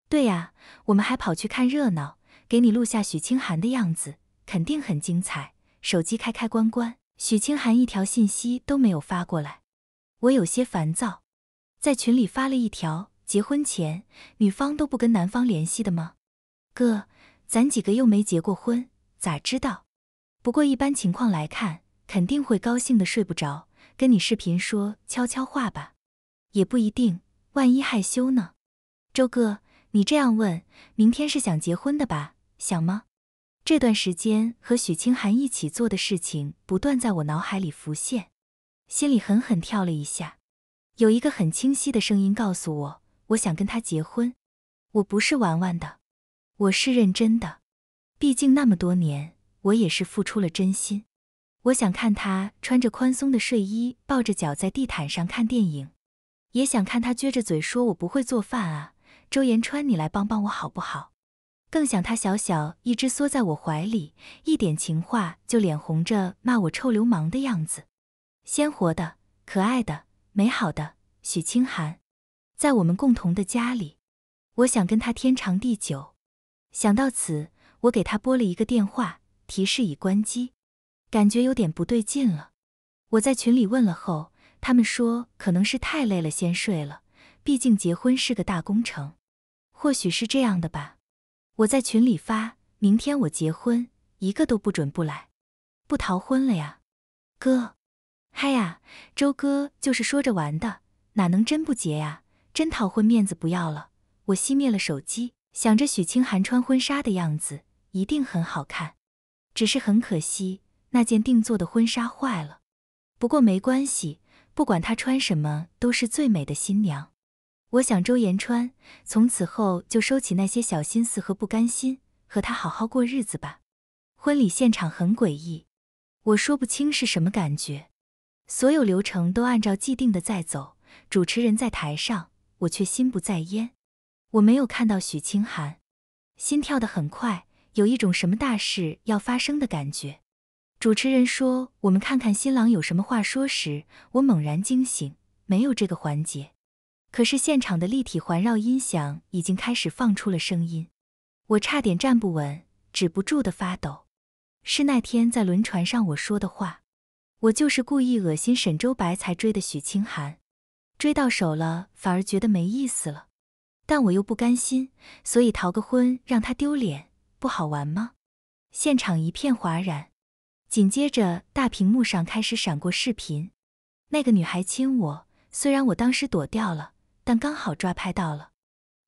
对呀，我们还跑去看热闹。”给你录下许清寒的样子，肯定很精彩。手机开开关关，许清寒一条信息都没有发过来，我有些烦躁，在群里发了一条：结婚前女方都不跟男方联系的吗？哥，咱几个又没结过婚，咋知道？不过一般情况来看，肯定会高兴的睡不着，跟你视频说悄悄话吧，也不一定，万一害羞呢？周哥，你这样问，明天是想结婚的吧？想吗？这段时间和许清寒一起做的事情不断在我脑海里浮现，心里狠狠跳了一下，有一个很清晰的声音告诉我，我想跟他结婚，我不是玩玩的，我是认真的。毕竟那么多年，我也是付出了真心。我想看他穿着宽松的睡衣，抱着脚在地毯上看电影，也想看他撅着嘴说：“我不会做饭啊，周延川，你来帮帮我好不好？”更想他小小一只缩在我怀里，一点情话就脸红着骂我臭流氓的样子，鲜活的、可爱的、美好的许清寒，在我们共同的家里，我想跟他天长地久。想到此，我给他拨了一个电话，提示已关机，感觉有点不对劲了。我在群里问了后，他们说可能是太累了，先睡了。毕竟结婚是个大工程，或许是这样的吧。我在群里发，明天我结婚，一个都不准不来，不逃婚了呀，哥。嗨呀，周哥就是说着玩的，哪能真不结呀？真逃婚，面子不要了。我熄灭了手机，想着许清寒穿婚纱的样子一定很好看，只是很可惜那件定做的婚纱坏了。不过没关系，不管她穿什么都是最美的新娘。我想周延川从此后就收起那些小心思和不甘心，和他好好过日子吧。婚礼现场很诡异，我说不清是什么感觉。所有流程都按照既定的在走，主持人在台上，我却心不在焉。我没有看到许清寒，心跳得很快，有一种什么大事要发生的感觉。主持人说：“我们看看新郎有什么话说。”时，我猛然惊醒，没有这个环节。可是现场的立体环绕音响已经开始放出了声音，我差点站不稳，止不住的发抖。是那天在轮船上我说的话，我就是故意恶心沈周白才追的许清寒，追到手了反而觉得没意思了，但我又不甘心，所以逃个婚让他丢脸，不好玩吗？现场一片哗然，紧接着大屏幕上开始闪过视频，那个女孩亲我，虽然我当时躲掉了。但刚好抓拍到了，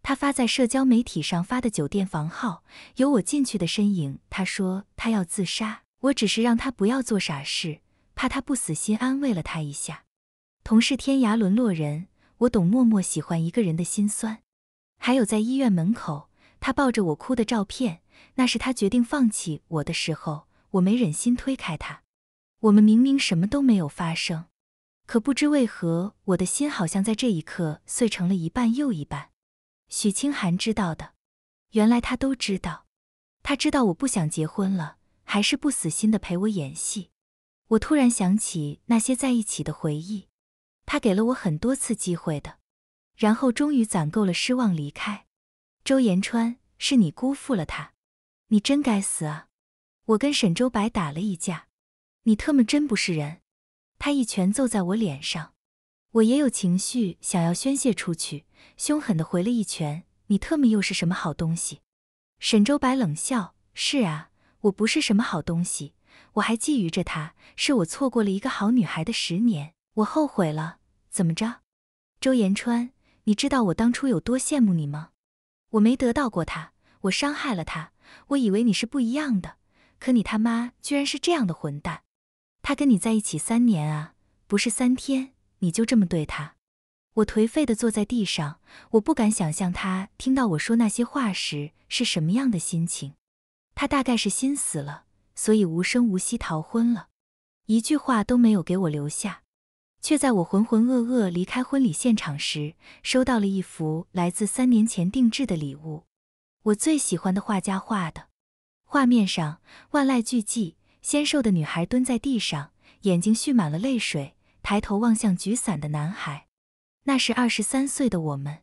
他发在社交媒体上发的酒店房号有我进去的身影。他说他要自杀，我只是让他不要做傻事，怕他不死心，安慰了他一下。同是天涯沦落人，我懂默默喜欢一个人的心酸。还有在医院门口，他抱着我哭的照片，那是他决定放弃我的时候，我没忍心推开他。我们明明什么都没有发生。可不知为何，我的心好像在这一刻碎成了一半又一半。许清寒知道的，原来他都知道。他知道我不想结婚了，还是不死心的陪我演戏。我突然想起那些在一起的回忆，他给了我很多次机会的，然后终于攒够了失望离开。周延川，是你辜负了他，你真该死啊！我跟沈周白打了一架，你特么真不是人。他一拳揍在我脸上，我也有情绪想要宣泄出去，凶狠地回了一拳。你特么又是什么好东西？沈周白冷笑：“是啊，我不是什么好东西，我还觊觎着她，是我错过了一个好女孩的十年，我后悔了。怎么着？周延川，你知道我当初有多羡慕你吗？我没得到过她，我伤害了她，我以为你是不一样的，可你他妈居然是这样的混蛋。”他跟你在一起三年啊，不是三天，你就这么对他？我颓废的坐在地上，我不敢想象他听到我说那些话时是什么样的心情。他大概是心死了，所以无声无息逃婚了，一句话都没有给我留下，却在我浑浑噩噩离开婚礼现场时，收到了一幅来自三年前定制的礼物，我最喜欢的画家画的，画面上万籁俱寂。纤瘦的女孩蹲在地上，眼睛蓄满了泪水，抬头望向举伞的男孩。那是二十三岁的我们，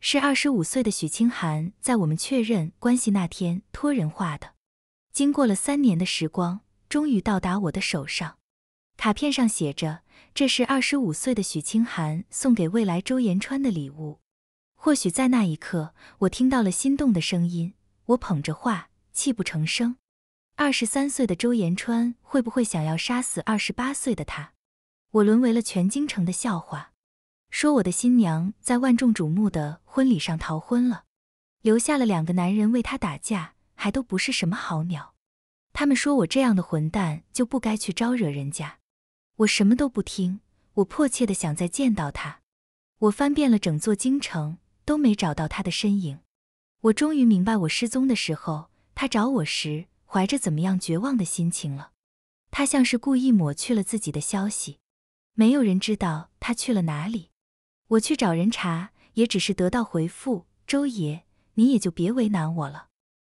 是二十五岁的许清寒在我们确认关系那天托人画的。经过了三年的时光，终于到达我的手上。卡片上写着：“这是二十五岁的许清寒送给未来周延川的礼物。”或许在那一刻，我听到了心动的声音。我捧着画，泣不成声。二十三岁的周延川会不会想要杀死二十八岁的他？我沦为了全京城的笑话，说我的新娘在万众瞩目的婚礼上逃婚了，留下了两个男人为她打架，还都不是什么好鸟。他们说我这样的混蛋就不该去招惹人家。我什么都不听，我迫切的想再见到他。我翻遍了整座京城都没找到他的身影。我终于明白，我失踪的时候，他找我时。怀着怎么样绝望的心情了？他像是故意抹去了自己的消息，没有人知道他去了哪里。我去找人查，也只是得到回复：“周爷，您也就别为难我了。”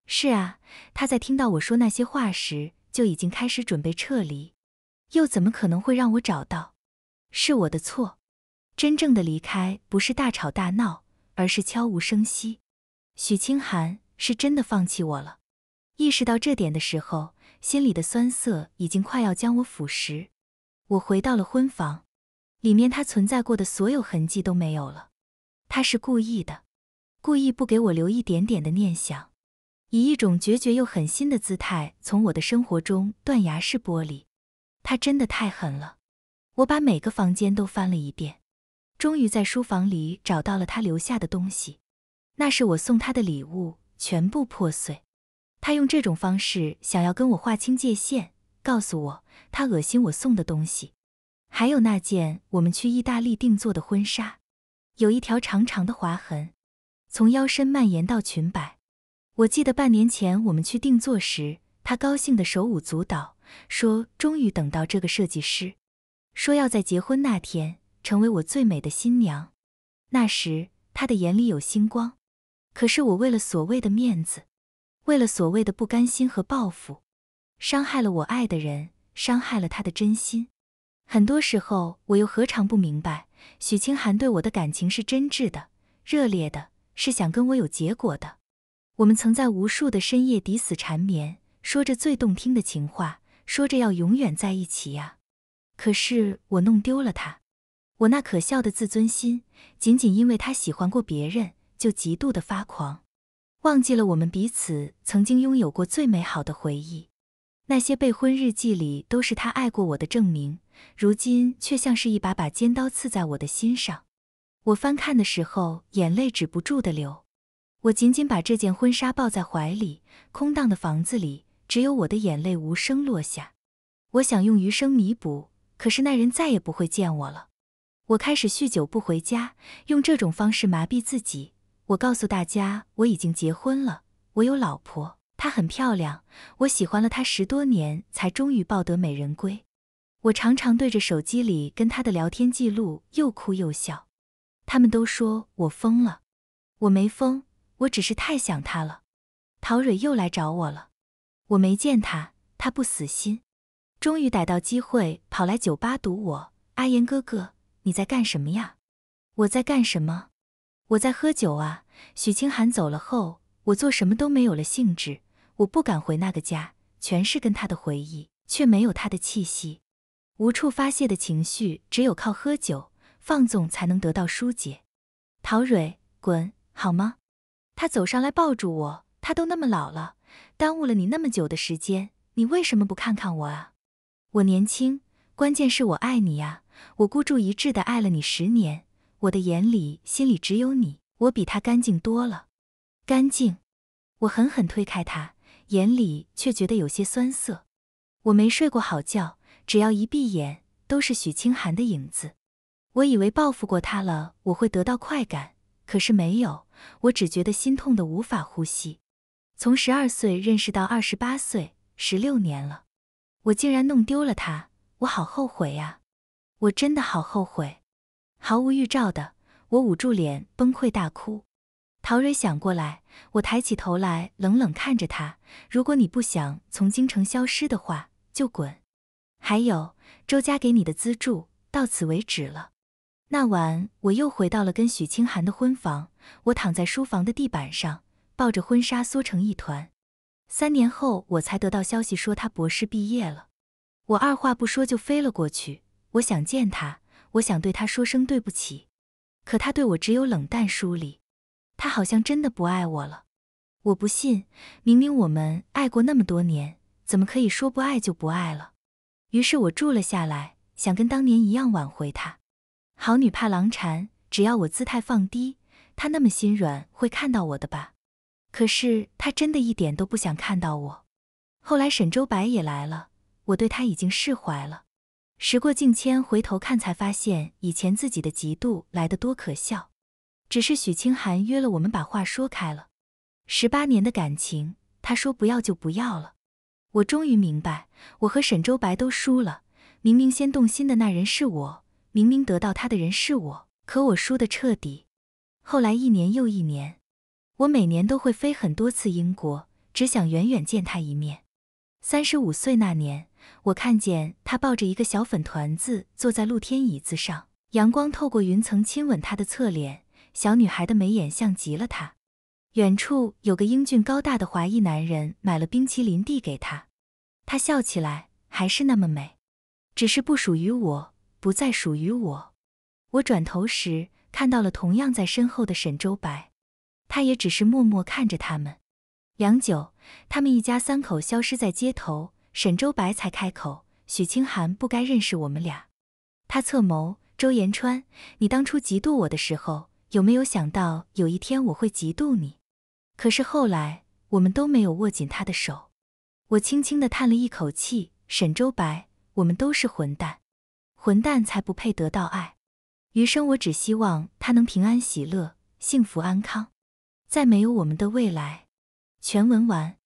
是啊，他在听到我说那些话时，就已经开始准备撤离，又怎么可能会让我找到？是我的错。真正的离开不是大吵大闹，而是悄无声息。许清寒是真的放弃我了。意识到这点的时候，心里的酸涩已经快要将我腐蚀。我回到了婚房，里面他存在过的所有痕迹都没有了。他是故意的，故意不给我留一点点的念想，以一种决绝又狠心的姿态从我的生活中断崖式剥离。他真的太狠了。我把每个房间都翻了一遍，终于在书房里找到了他留下的东西。那是我送他的礼物，全部破碎。他用这种方式想要跟我划清界限，告诉我他恶心我送的东西，还有那件我们去意大利定做的婚纱，有一条长长的划痕，从腰身蔓延到裙摆。我记得半年前我们去定做时，他高兴的手舞足蹈，说终于等到这个设计师，说要在结婚那天成为我最美的新娘。那时他的眼里有星光，可是我为了所谓的面子。为了所谓的不甘心和报复，伤害了我爱的人，伤害了他的真心。很多时候，我又何尝不明白许清寒对我的感情是真挚的、热烈的，是想跟我有结果的。我们曾在无数的深夜抵死缠绵，说着最动听的情话，说着要永远在一起呀。可是我弄丢了他，我那可笑的自尊心，仅仅因为他喜欢过别人，就极度的发狂。忘记了我们彼此曾经拥有过最美好的回忆，那些备婚日记里都是他爱过我的证明，如今却像是一把把尖刀刺在我的心上。我翻看的时候，眼泪止不住的流。我紧紧把这件婚纱抱在怀里，空荡的房子里只有我的眼泪无声落下。我想用余生弥补，可是那人再也不会见我了。我开始酗酒不回家，用这种方式麻痹自己。我告诉大家，我已经结婚了，我有老婆，她很漂亮，我喜欢了她十多年，才终于抱得美人归。我常常对着手机里跟她的聊天记录又哭又笑。他们都说我疯了，我没疯，我只是太想她了。陶蕊又来找我了，我没见她，她不死心，终于逮到机会跑来酒吧堵我。阿岩哥哥，你在干什么呀？我在干什么？我在喝酒啊。许清寒走了后，我做什么都没有了兴致。我不敢回那个家，全是跟他的回忆，却没有他的气息。无处发泄的情绪，只有靠喝酒放纵才能得到疏解。陶蕊，滚，好吗？他走上来抱住我，他都那么老了，耽误了你那么久的时间，你为什么不看看我啊？我年轻，关键是我爱你呀，我孤注一掷的爱了你十年。我的眼里、心里只有你，我比他干净多了。干净，我狠狠推开他，眼里却觉得有些酸涩。我没睡过好觉，只要一闭眼，都是许清寒的影子。我以为报复过他了，我会得到快感，可是没有。我只觉得心痛得无法呼吸。从十二岁认识到二十八岁，十六年了，我竟然弄丢了他，我好后悔呀！我真的好后悔。毫无预兆的，我捂住脸崩溃大哭。陶蕊想过来，我抬起头来冷冷看着他：“如果你不想从京城消失的话，就滚。还有，周家给你的资助到此为止了。”那晚我又回到了跟许清寒的婚房，我躺在书房的地板上，抱着婚纱缩成一团。三年后，我才得到消息说他博士毕业了，我二话不说就飞了过去，我想见他。我想对他说声对不起，可他对我只有冷淡疏离，他好像真的不爱我了。我不信，明明我们爱过那么多年，怎么可以说不爱就不爱了？于是我住了下来，想跟当年一样挽回他。好女怕狼缠，只要我姿态放低，他那么心软，会看到我的吧？可是他真的一点都不想看到我。后来沈周白也来了，我对他已经释怀了。时过境迁，回头看才发现，以前自己的嫉妒来得多可笑。只是许清寒约了我们，把话说开了。十八年的感情，他说不要就不要了。我终于明白，我和沈周白都输了。明明先动心的那人是我，明明得到他的人是我，可我输的彻底。后来一年又一年，我每年都会飞很多次英国，只想远远见他一面。三十五岁那年。我看见她抱着一个小粉团子坐在露天椅子上，阳光透过云层亲吻她的侧脸。小女孩的眉眼像极了她。远处有个英俊高大的华裔男人买了冰淇淋递给她，她笑起来还是那么美，只是不属于我，不再属于我。我转头时看到了同样在身后的沈周白，他也只是默默看着他们。良久，他们一家三口消失在街头。沈周白才开口，许清寒不该认识我们俩。他侧眸，周延川，你当初嫉妒我的时候，有没有想到有一天我会嫉妒你？可是后来，我们都没有握紧他的手。我轻轻的叹了一口气，沈周白，我们都是混蛋，混蛋才不配得到爱。余生，我只希望他能平安喜乐，幸福安康。再没有我们的未来。全文完。